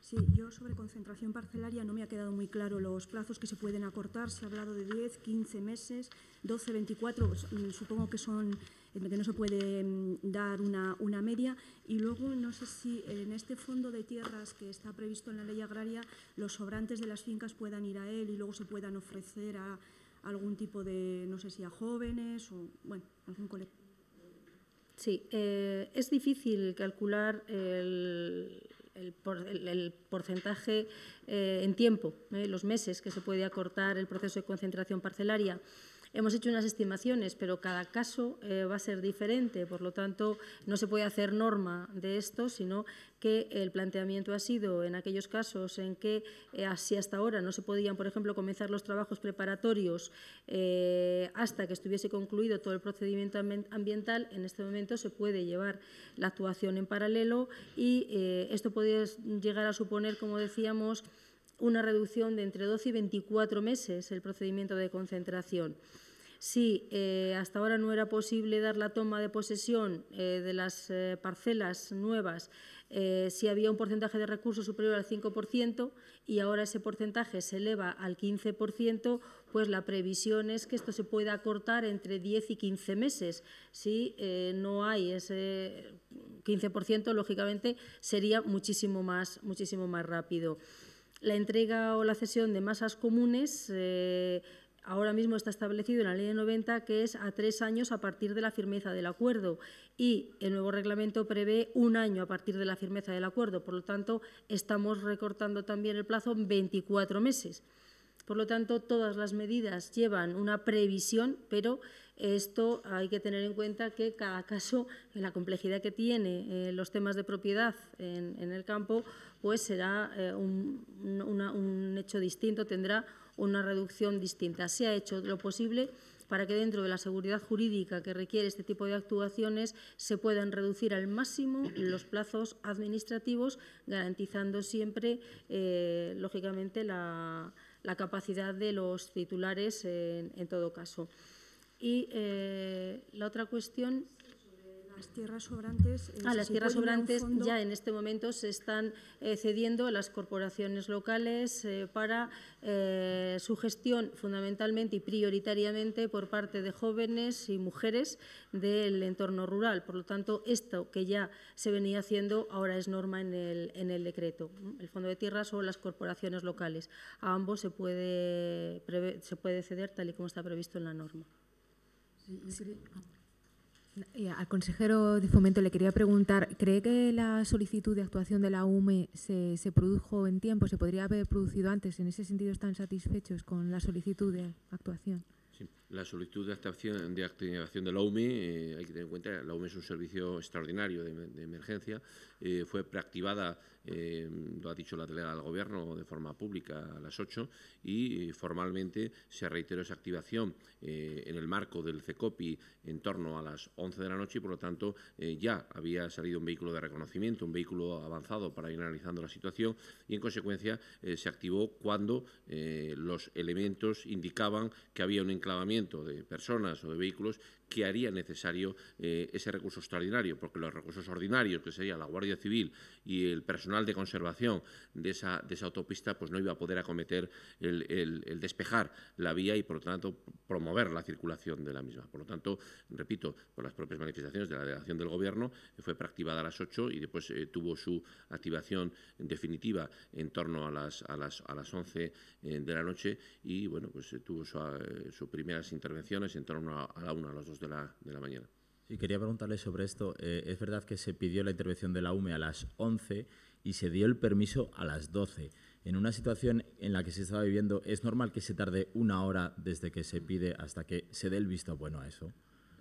Speaker 1: Sí, yo sobre concentración parcelaria no me ha quedado muy claro los plazos que se pueden acortar. Se ha hablado de 10, 15 meses, 12, 24, pues, mm, supongo que son no se puede mm, dar una, media. Y luego, no sé si en este fondo de tierras que está previsto en la ley agraria, los sobrantes
Speaker 3: de las fincas puedan ir a él y luego se puedan ofrecer a algún tipo de, no sé si a jóvenes o, bueno, algún colectivo.
Speaker 1: Sí, eh, es difícil calcular el, porcentaje eh, en tiempo, eh, los meses que se puede acortar el proceso de concentración parcelaria. Hemos hecho unas estimaciones, pero cada caso eh, va a ser diferente, por lo tanto, no se puede hacer norma de esto, sino que el planteamiento ha sido en aquellos casos en que, eh, así si hasta ahora no se podían, por ejemplo, comenzar los trabajos preparatorios eh, hasta que estuviese concluido todo el procedimiento ambiental, en este momento se puede llevar la actuación en paralelo y esto podría llegar a suponer, como decíamos, una reducción de entre 12 y 24 meses el procedimiento de concentración si eh, hasta ahora no era posible dar la toma de posesión eh, de las eh, parcelas nuevas, si había un porcentaje de recursos superior al 5% y ahora ese porcentaje se eleva al 15%, pues la previsión es que esto se pueda acortar entre 10 y 15 meses. Si no hay ese 15%, lógicamente sería muchísimo más, muchísimo más rápido. La entrega o la cesión de masas comunes ahora mismo está establecido en la Ley de 90 que es a tres años a partir de la firmeza del acuerdo y el nuevo reglamento prevé un año a partir de la firmeza del acuerdo. Por lo tanto, estamos recortando también el plazo en 24 meses. Por lo tanto, todas las medidas llevan una previsión, pero esto hay que tener en cuenta que cada caso, en la complejidad que tiene eh, los temas de propiedad en, el campo, pues será eh, un, hecho distinto, tendrá una reducción distinta. Se ha hecho lo posible para que dentro de la seguridad jurídica que requiere este tipo de actuaciones se puedan reducir al máximo los plazos administrativos, garantizando siempre, eh, lógicamente, la, capacidad de los titulares en, todo caso. Y eh, la otra cuestión las tierras sobrantes. Eh, ah, las tierras sobrantes ya en este momento se están eh, cediendo a las corporaciones locales eh, para su gestión fundamentalmente y prioritariamente por parte de jóvenes y mujeres del entorno rural. Por lo tanto, esto que ya se venía haciendo ahora es norma en el, en el decreto, el fondo de tierras o las corporaciones locales. A ambos se puede, se puede ceder tal y como está previsto en la norma.
Speaker 5: Al consejero de Fomento le quería preguntar, ¿cree que la solicitud de actuación de la UME se, produjo en tiempo? ¿Se podría haber producido antes? ¿En ese sentido están satisfechos con la solicitud de actuación?
Speaker 2: La solicitud de actuación de, de la UME, eh, hay que tener en cuenta, la UME es un servicio extraordinario de, emergencia, eh, fue preactivada eh, lo ha dicho la delegada del Gobierno de forma pública a las 8 y eh, formalmente se reiteró esa activación eh, en el marco del CECOPI en torno a las 11 de la noche y, por lo tanto, ya había salido un vehículo de reconocimiento, un vehículo avanzado para ir analizando la situación y, en consecuencia, se activó cuando los elementos indicaban que había un enclavamiento de personas o de vehículos que haría necesario eh, ese recurso extraordinario, porque los recursos ordinarios, que sería la Guardia Civil y el personal de conservación de esa, esa autopista, pues no iba a poder acometer el, despejar la vía y, por lo tanto, promover la circulación de la misma. Por lo tanto, repito, por las propias manifestaciones de la delegación del Gobierno, eh, fue preactivada a las 8 y después eh, tuvo su activación definitiva en torno a las, a las, a las 11 de la noche y, bueno, pues tuvo sus primeras intervenciones en torno a, la 1 a las 2 de la, mañana.
Speaker 4: Sí, quería preguntarle sobre esto. Eh, es verdad que se pidió la intervención de la UME a las 11 y se dio el permiso a las 12. En una situación en la que se estaba viviendo, ¿es normal que se tarde una hora desde que se pide hasta que se dé el visto bueno a eso?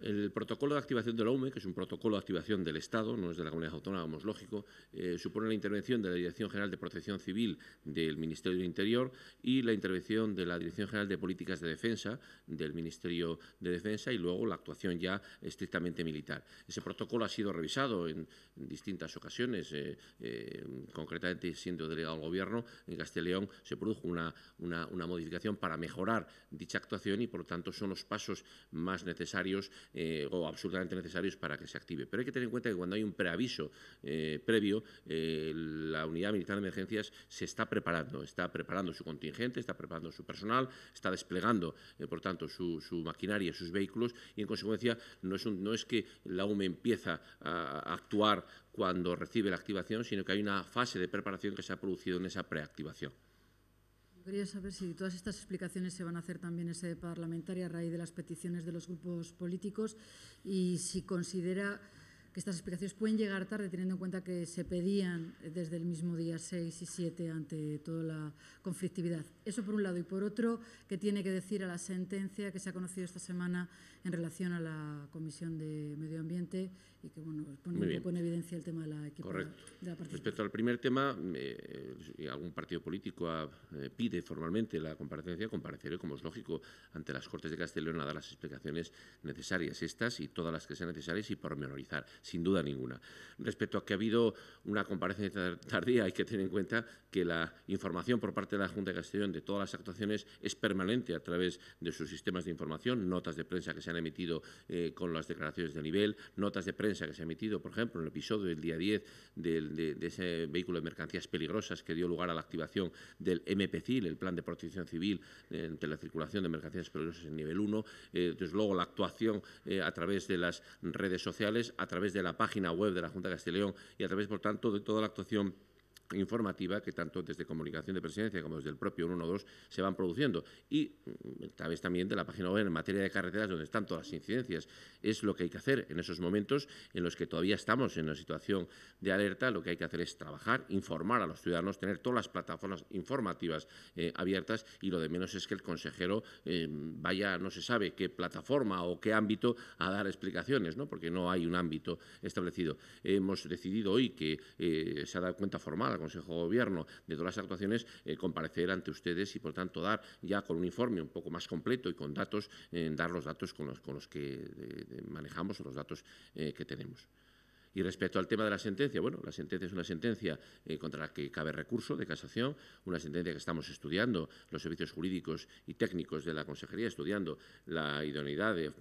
Speaker 2: El protocolo de activación de la UME, que es un protocolo de activación del Estado, no es de la comunidad autónoma, como lógico, eh, supone la intervención de la Dirección General de Protección Civil del Ministerio del Interior y la intervención de la Dirección General de Políticas de Defensa del Ministerio de Defensa y luego la actuación ya estrictamente militar. Ese protocolo ha sido revisado en, distintas ocasiones, eh, eh, concretamente siendo delegado al Gobierno, en León se produjo una, una, modificación para mejorar dicha actuación y, por lo tanto, son los pasos más necesarios eh, o absolutamente necesarios para que se active. Pero hay que tener en cuenta que cuando hay un preaviso eh, previo, eh, la unidad militar de emergencias se está preparando, está preparando su contingente, está preparando su personal, está desplegando, por tanto, su, su, maquinaria, sus vehículos y, en consecuencia, no es, que la UME empieza a actuar cuando recibe la activación, sino que hay una fase de preparación que se ha producido en esa preactivación
Speaker 5: quería saber si todas estas explicaciones se van a hacer también en sede parlamentaria a raíz de las peticiones de los grupos políticos y si considera que estas explicaciones pueden llegar tarde, teniendo en cuenta que se pedían desde el mismo día 6 y 7 ante toda la conflictividad. Eso por un lado. Y por otro, ¿qué tiene que decir a la sentencia que se ha conocido esta semana en relación a la Comisión de Medio Ambiente y que bueno, pone un poco en evidencia el tema de la equipa,
Speaker 2: Respecto al primer tema, eh, algún partido político eh, pide formalmente la comparecencia, compareceré, como es lógico, ante las Cortes de Castellón a dar las explicaciones necesarias, estas y todas las que sean necesarias y pormenorizar, sin duda ninguna. Respecto a que ha habido una comparecencia tardía, hay que tener en cuenta que la información por parte de la Junta de Castellón de todas las actuaciones es permanente a través de sus sistemas de información, notas de prensa que se han emitido eh, con las declaraciones de nivel, notas de prensa que se han emitido, por ejemplo, en el episodio del día 10 de, ese vehículo de mercancías peligrosas que dio lugar a la activación del MPCIL, el Plan de Protección Civil entre eh, la Circulación de Mercancías Peligrosas en nivel 1, Entonces, eh, luego la actuación a través de las redes sociales, a través de la página web de la Junta de León y a través, por tanto, de toda la actuación informativa que tanto desde Comunicación de Presidencia como desde el propio 112 se van produciendo. Y mm, tal vez también de la página web en materia de carreteras, donde están todas las incidencias. Es lo que hay que hacer en esos momentos en los que todavía estamos en una situación de alerta. Lo que hay que hacer es trabajar, informar a los ciudadanos, tener todas las plataformas informativas eh, abiertas y lo de menos es que el consejero eh, vaya, no se sabe qué plataforma o qué ámbito a dar explicaciones, ¿no? porque no hay un ámbito establecido. Hemos decidido hoy que eh, se ha dado cuenta formal Consejo de Gobierno de todas las actuaciones, eh, comparecer ante ustedes y, por tanto, dar ya con un informe un poco más completo y con datos, eh, dar los datos con los, con los que eh, manejamos o los datos que tenemos. Y respecto al tema de la sentencia, bueno, la sentencia es una sentencia eh, contra la que cabe recurso de casación, una sentencia que estamos estudiando, los servicios jurídicos y técnicos de la Consejería estudiando la idoneidad de,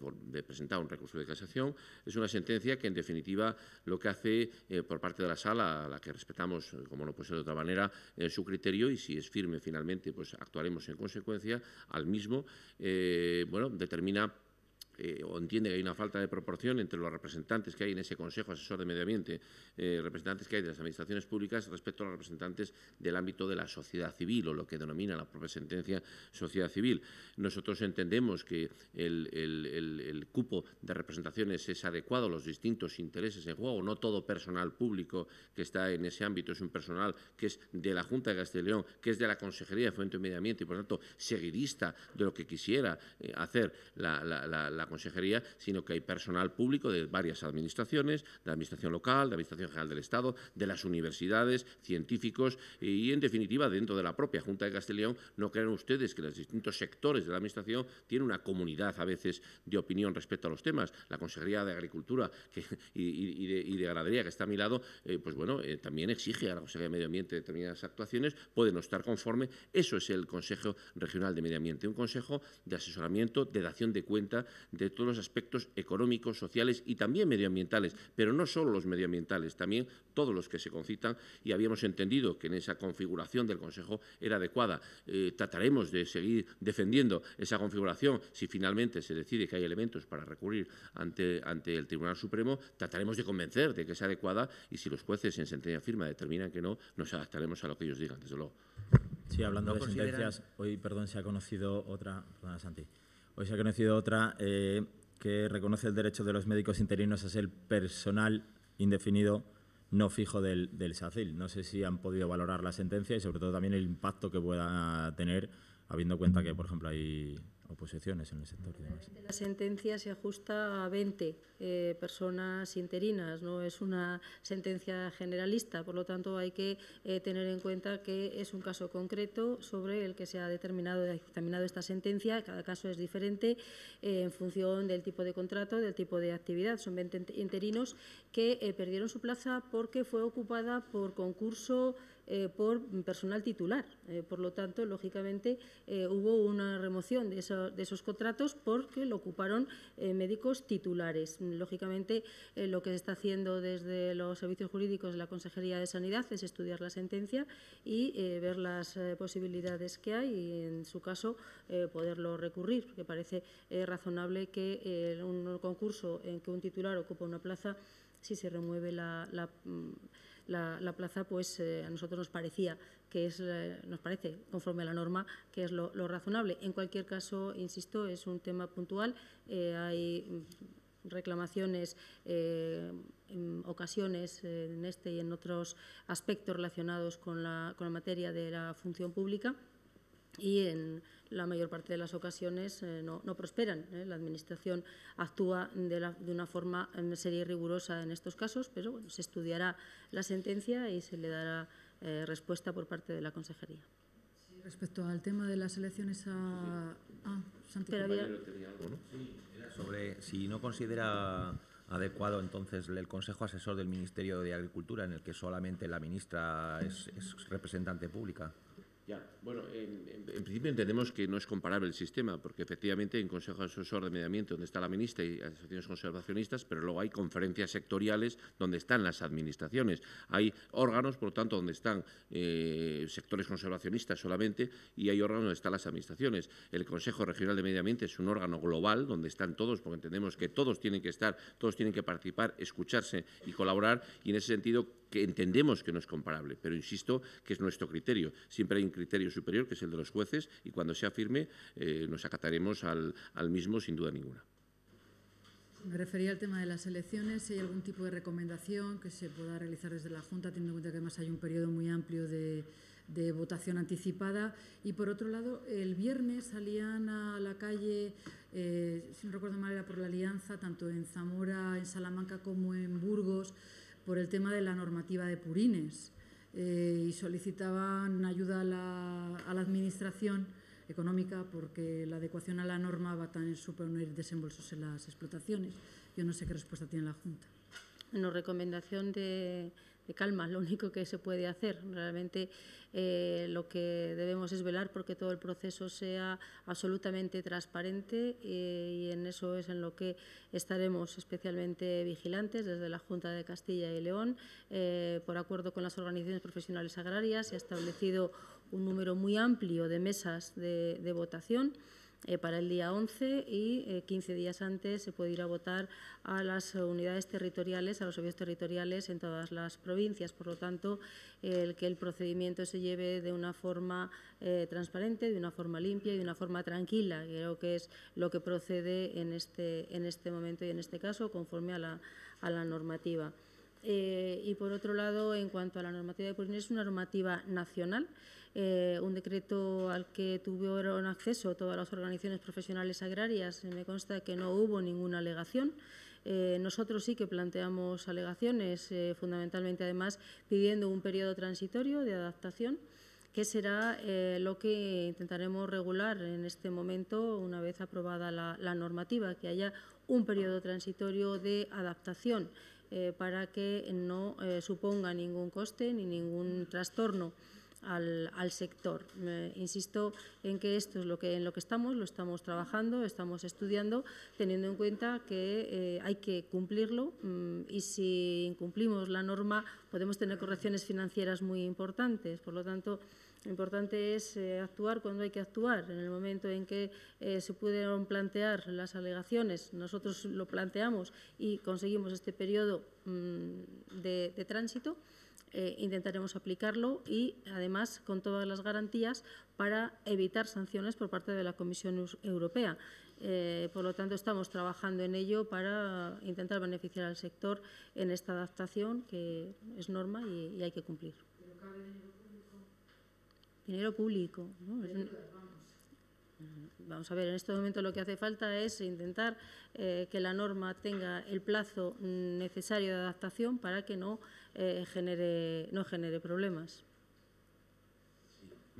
Speaker 2: presentar un recurso de casación. Es una sentencia que, en definitiva, lo que hace eh, por parte de la sala, a la que respetamos, eh, como no puede ser de otra manera, su criterio y si es firme finalmente, pues actuaremos en consecuencia al mismo, bueno, determina eh, o entiende que hay una falta de proporción entre los representantes que hay en ese Consejo Asesor de Medio Ambiente, eh, representantes que hay de las administraciones públicas respecto a los representantes del ámbito de la sociedad civil o lo que denomina la propia sentencia sociedad civil. Nosotros entendemos que el, cupo de representaciones es adecuado a los distintos intereses en juego, no todo personal público que está en ese ámbito es un personal que es de la Junta de Castellón, que es de la Consejería de Fomento y Medio Ambiente y, por tanto, seguidista de lo que quisiera eh, hacer la la consejería, sino que hay personal público de varias administraciones, de la Administración local, de la Administración General del Estado, de las universidades, científicos y, en definitiva, dentro de la propia Junta de Castellón, no crean ustedes que los distintos sectores de la Administración tienen una comunidad a veces de opinión respecto a los temas. La Consejería de Agricultura que, y, de, y, Ganadería, que está a mi lado, eh, pues bueno, eh, también exige a la Consejería de Medio Ambiente determinadas actuaciones, puede no estar conforme. Eso es el Consejo Regional de Medio Ambiente, un consejo de asesoramiento, de dación de cuenta, de todos los aspectos económicos, sociales y también medioambientales, pero no solo los medioambientales, también todos los que se concitan y habíamos entendido que en esa configuración del Consejo era adecuada. Eh, trataremos de seguir defendiendo esa configuración si finalmente se decide que hay elementos para recurrir ante, ante el Tribunal Supremo, trataremos de convencer de que es adecuada y si los jueces en sentencia firma determinan que no, nos adaptaremos a lo que ellos digan, desde luego.
Speaker 4: Sí, hablando de sentencias, hoy, perdón, se ha conocido otra,
Speaker 2: Hoy se ha conocido otra eh,
Speaker 4: que reconoce el derecho de los médicos interinos a ser personal indefinido no fijo del, del SACIL. No sé si han podido valorar la sentencia y sobre todo también el impacto que pueda tener, habiendo cuenta que, por ejemplo, hay en el sector
Speaker 1: La sentencia se ajusta a 20 eh, personas interinas, no es una sentencia generalista, por lo tanto hay que eh, tener en cuenta que es un caso concreto sobre el que se ha determinado, determinado esta sentencia, cada caso es diferente eh, en función del tipo de contrato, del tipo de actividad. Son 20 interinos que perdieron su plaza porque fue ocupada por concurso eh, por personal titular. Eh, por lo tanto, lógicamente, eh, hubo una remoción de, esos contratos porque lo ocuparon médicos titulares. Lógicamente, lo que se está haciendo desde los servicios jurídicos de la Consejería de Sanidad es estudiar la sentencia y ver las posibilidades que hay y, en su caso, poderlo recurrir, porque parece razonable que un concurso en que un titular ocupa una plaza, si se remueve la mm, la, plaza, pues eh, a nosotros nos parecía que es, eh, nos parece, conforme a la norma, que es lo, razonable. En cualquier caso, insisto, es un tema puntual. Eh, hay mm, reclamaciones, en ocasiones en este y en otros aspectos relacionados con la materia de la función pública y en la mayor parte de las ocasiones eh, no, prosperan. ¿eh? La Administración actúa de, una forma em, seria y rigurosa en estos casos, pero se estudiará la sentencia y se le dará eh, respuesta por parte de la Consejería.
Speaker 5: respecto al tema de las elecciones a, ah, Santiago.
Speaker 2: sobre
Speaker 3: si no considera adecuado entonces el Consejo Asesor del Ministerio de Agricultura, en
Speaker 2: el que solamente la ministra es
Speaker 3: representante pública.
Speaker 2: Ya, bueno, en, principio entendemos que no es comparable el sistema, porque efectivamente en Consejo Asesor de Medio Ambiente, donde está la ministra y asociaciones conservacionistas, pero luego hay conferencias sectoriales donde están las administraciones. Hay órganos, por lo tanto, donde están eh, sectores conservacionistas solamente y hay órganos donde están las administraciones. El Consejo Regional de Medio Ambiente es un órgano global donde están todos, porque entendemos que todos tienen que estar, todos tienen que participar, escucharse y colaborar, y en ese sentido que entendemos que no es comparable, pero insisto que es nuestro criterio. Siempre criterio superior, que es el de los jueces, y cuando sea firme eh, nos acataremos al, mismo sin duda ninguna.
Speaker 5: Me refería al tema de las elecciones, si hay algún tipo de recomendación que se pueda realizar desde la Junta, teniendo en cuenta que además hay un periodo muy amplio de, votación anticipada. Y por otro lado, el viernes salían a la calle, eh, si no recuerdo mal, era por la Alianza, tanto en Zamora, en Salamanca como en Burgos, por el tema de la normativa de purines. Eh, y solicitaban ayuda a la, Administración económica porque la adecuación a la norma va a tener, suponer desembolsos en las explotaciones. Yo no sé qué respuesta tiene la Junta.
Speaker 1: Bueno, recomendación de, de calma, lo único que se puede hacer. Realmente eh, lo que debemos es velar porque todo el proceso sea absolutamente transparente eh, y en eso es en lo que estaremos especialmente vigilantes desde la Junta de Castilla y León. Eh, por acuerdo con las organizaciones profesionales agrarias se ha establecido un número muy amplio de mesas de votación. Eh, para el día 11 y 15 eh, días antes se puede ir a votar a las unidades territoriales, a los obvios territoriales en todas las provincias. Por lo tanto, el que el procedimiento se lleve de una forma eh, transparente, de una forma limpia y de una forma tranquila, creo que es lo que procede en este, en este momento y en este caso, conforme a la, a la normativa. y por otro lado, en cuanto a la normativa de polonia, es una normativa nacional. Eh, un decreto al que tuvieron acceso todas las organizaciones profesionales agrarias. Me consta que no hubo ninguna alegación. Eh, nosotros sí que planteamos alegaciones, eh, fundamentalmente además pidiendo un periodo transitorio de adaptación que será lo que intentaremos regular en este momento, una vez aprobada la, normativa, que haya un periodo transitorio de adaptación para que no suponga ningún coste ni ningún trastorno al, sector. insisto en que esto es lo que, en lo que estamos, lo estamos trabajando, estamos estudiando, teniendo en cuenta que eh, hay que cumplirlo mm, y si incumplimos la norma podemos tener correcciones financieras muy importantes. Por lo tanto, lo importante es eh, actuar cuando hay que actuar. En el momento en que eh, se pudieron plantear las alegaciones, nosotros lo planteamos y conseguimos este periodo mm, de, tránsito. Eh, intentaremos aplicarlo y, además, con todas las garantías para evitar sanciones por parte de la Comisión Europea. Eh, por lo tanto, estamos trabajando en ello para intentar beneficiar al sector en esta adaptación, que es norma y, hay que cumplir.
Speaker 5: dinero público.
Speaker 1: Dinero público ¿no? Vamos a ver, en este momento lo que hace falta es intentar eh, que la norma tenga el plazo necesario de adaptación para que no, eh, genere, no genere problemas.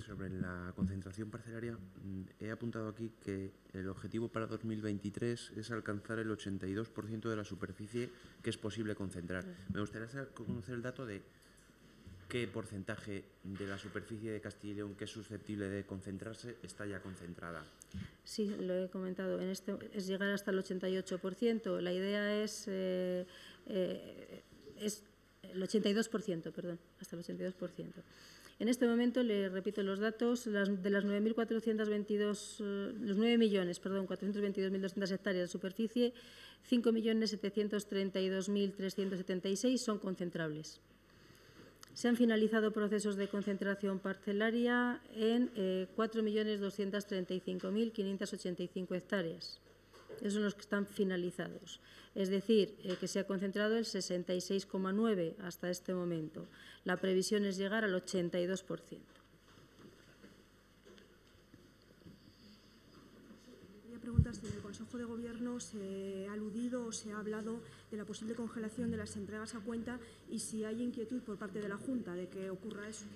Speaker 3: Sobre la concentración parcelaria, mm, he apuntado aquí que el objetivo para 2023 es alcanzar el 82% de la superficie que es posible concentrar. Me gustaría conocer el dato de qué porcentaje de la superficie de Castilla y que es susceptible de concentrarse está ya concentrada.
Speaker 1: Sí, lo he comentado. En este es llegar hasta el 88%. La idea es, eh, eh, el 82%, perdón, hasta el 82%. En este momento, le repito los datos, las, de las 9.422, eh, los 9 millones, perdón, hectáreas de superficie, 5.732.376 son concentrables. Se han finalizado procesos de concentración parcelaria en 4.235.585 eh, hectáreas. Esos son los que están finalizados. Es decir, eh, que se ha concentrado el 66,9 hasta este momento. La previsión es llegar al 82%. de Gobierno se ha aludido o se ha hablado de la posible congelación de las entregas a cuenta y si hay inquietud por
Speaker 5: parte de la Junta de que ocurra eso.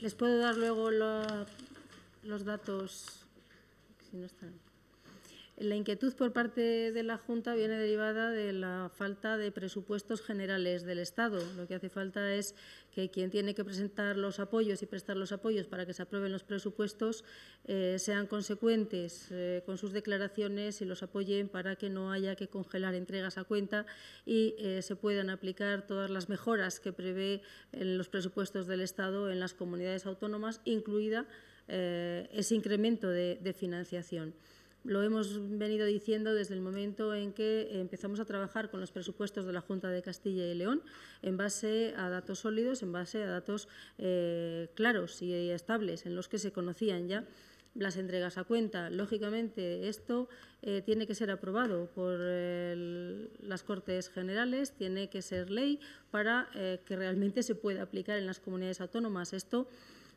Speaker 1: Les puedo dar luego los datos, si no están. La inquietud por parte de la Junta viene derivada de la falta de presupuestos generales del Estado. Lo que hace falta es que quien tiene que presentar los apoyos y prestar los apoyos para que se aprueben los presupuestos eh, sean consecuentes eh, con sus declaraciones y los apoyen para que no haya que congelar entregas a cuenta y eh, se puedan aplicar todas las mejoras que prevé en los presupuestos del Estado en las comunidades autónomas, incluida ese incremento de financiación. Lo hemos venido diciendo desde el momento en que empezamos a trabajar con los presupuestos de la Junta de Castilla y León en base a datos sólidos, en base a datos eh, claros y estables en los que se conocían ya las entregas a cuenta. Lógicamente, esto eh, tiene que ser aprobado por las Cortes Generales, tiene que ser ley para eh, que realmente se pueda aplicar en las comunidades autónomas. Esto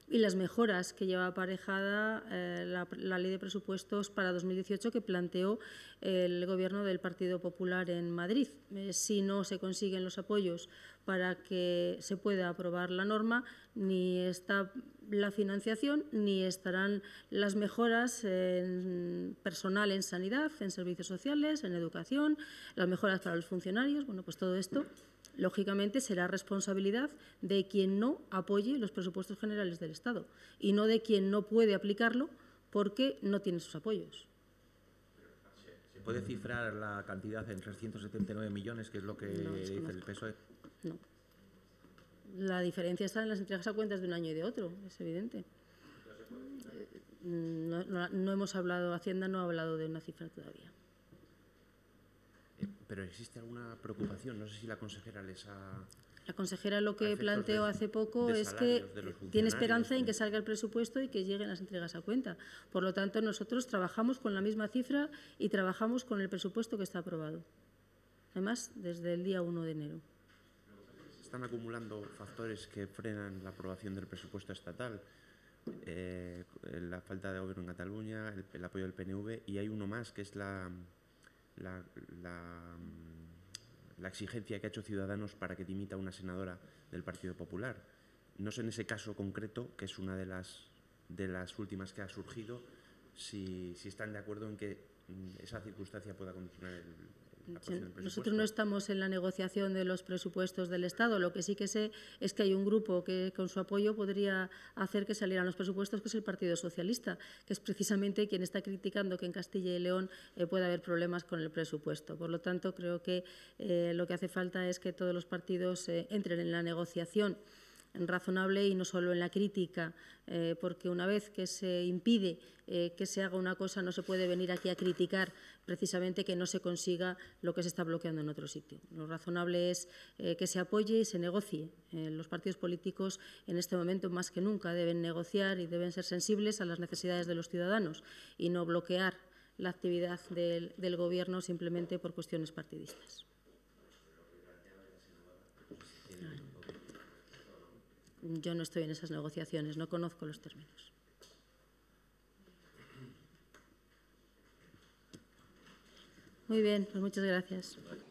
Speaker 1: y las mejoras que lleva aparejada eh, la, Ley de Presupuestos para 2018 que planteó eh, el Gobierno del Partido Popular en Madrid. Eh, si no se consiguen los apoyos para que se pueda aprobar la norma, ni está la financiación, ni estarán las mejoras en personal en sanidad, en servicios sociales, en educación, las mejoras para los funcionarios, bueno, pues todo esto lógicamente será responsabilidad de quien no apoye los presupuestos generales del Estado y no de quien no puede aplicarlo porque no tiene sus apoyos.
Speaker 3: ¿Se puede cifrar la cantidad en 379 millones, que es lo que dice el PSOE?
Speaker 1: No. La diferencia está en las entregas a cuentas de un año y de otro, es evidente. no eh, hemos hablado, Hacienda no ha hablado de una cifra todavía
Speaker 3: pero existe alguna preocupación, no sé si la consejera les ha...
Speaker 1: La consejera lo que planteó hace poco es que tiene esperanza en que salga el presupuesto y que lleguen las entregas a cuenta. Por lo tanto, nosotros trabajamos con la misma cifra y trabajamos con el presupuesto que está aprobado. Además, desde el día 1 de enero.
Speaker 3: están acumulando factores que frenan la aprobación del presupuesto estatal. Eh, la falta de gobierno en Cataluña, el apoyo del PNV y hay uno más que es la Mm, la, exigencia que ha hecho Ciudadanos para que dimita una senadora del Partido Popular. No sé en ese caso concreto, que es una de las, de las últimas que ha surgido, si, si están de acuerdo en que mm, esa circunstancia pueda condicionar el, nosotros no
Speaker 1: estamos en la negociación de los presupuestos del Estado. Lo que sí que sé es que hay un grupo que con su apoyo podría hacer que salieran los presupuestos, que es el Partido Socialista, que es precisamente quien está criticando que en Castilla y León eh, pueda haber problemas con el presupuesto. Por lo tanto, creo que eh, lo que hace falta es que todos los partidos eh, entren en la negociación razonable y no solo en la crítica, eh, porque una vez que se impide eh, que se haga una cosa, no se puede venir aquí a criticar precisamente que no se consiga lo que se está bloqueando en otro sitio. Lo razonable es eh, que se apoye y se negocie. los partidos políticos en este momento más que nunca deben negociar y deben ser sensibles a las necesidades de los ciudadanos y no bloquear la actividad del Gobierno simplemente por cuestiones partidistas. yo no estoy en esas negociaciones, no conozco los términos.
Speaker 5: Muy bien, pues muchas gracias.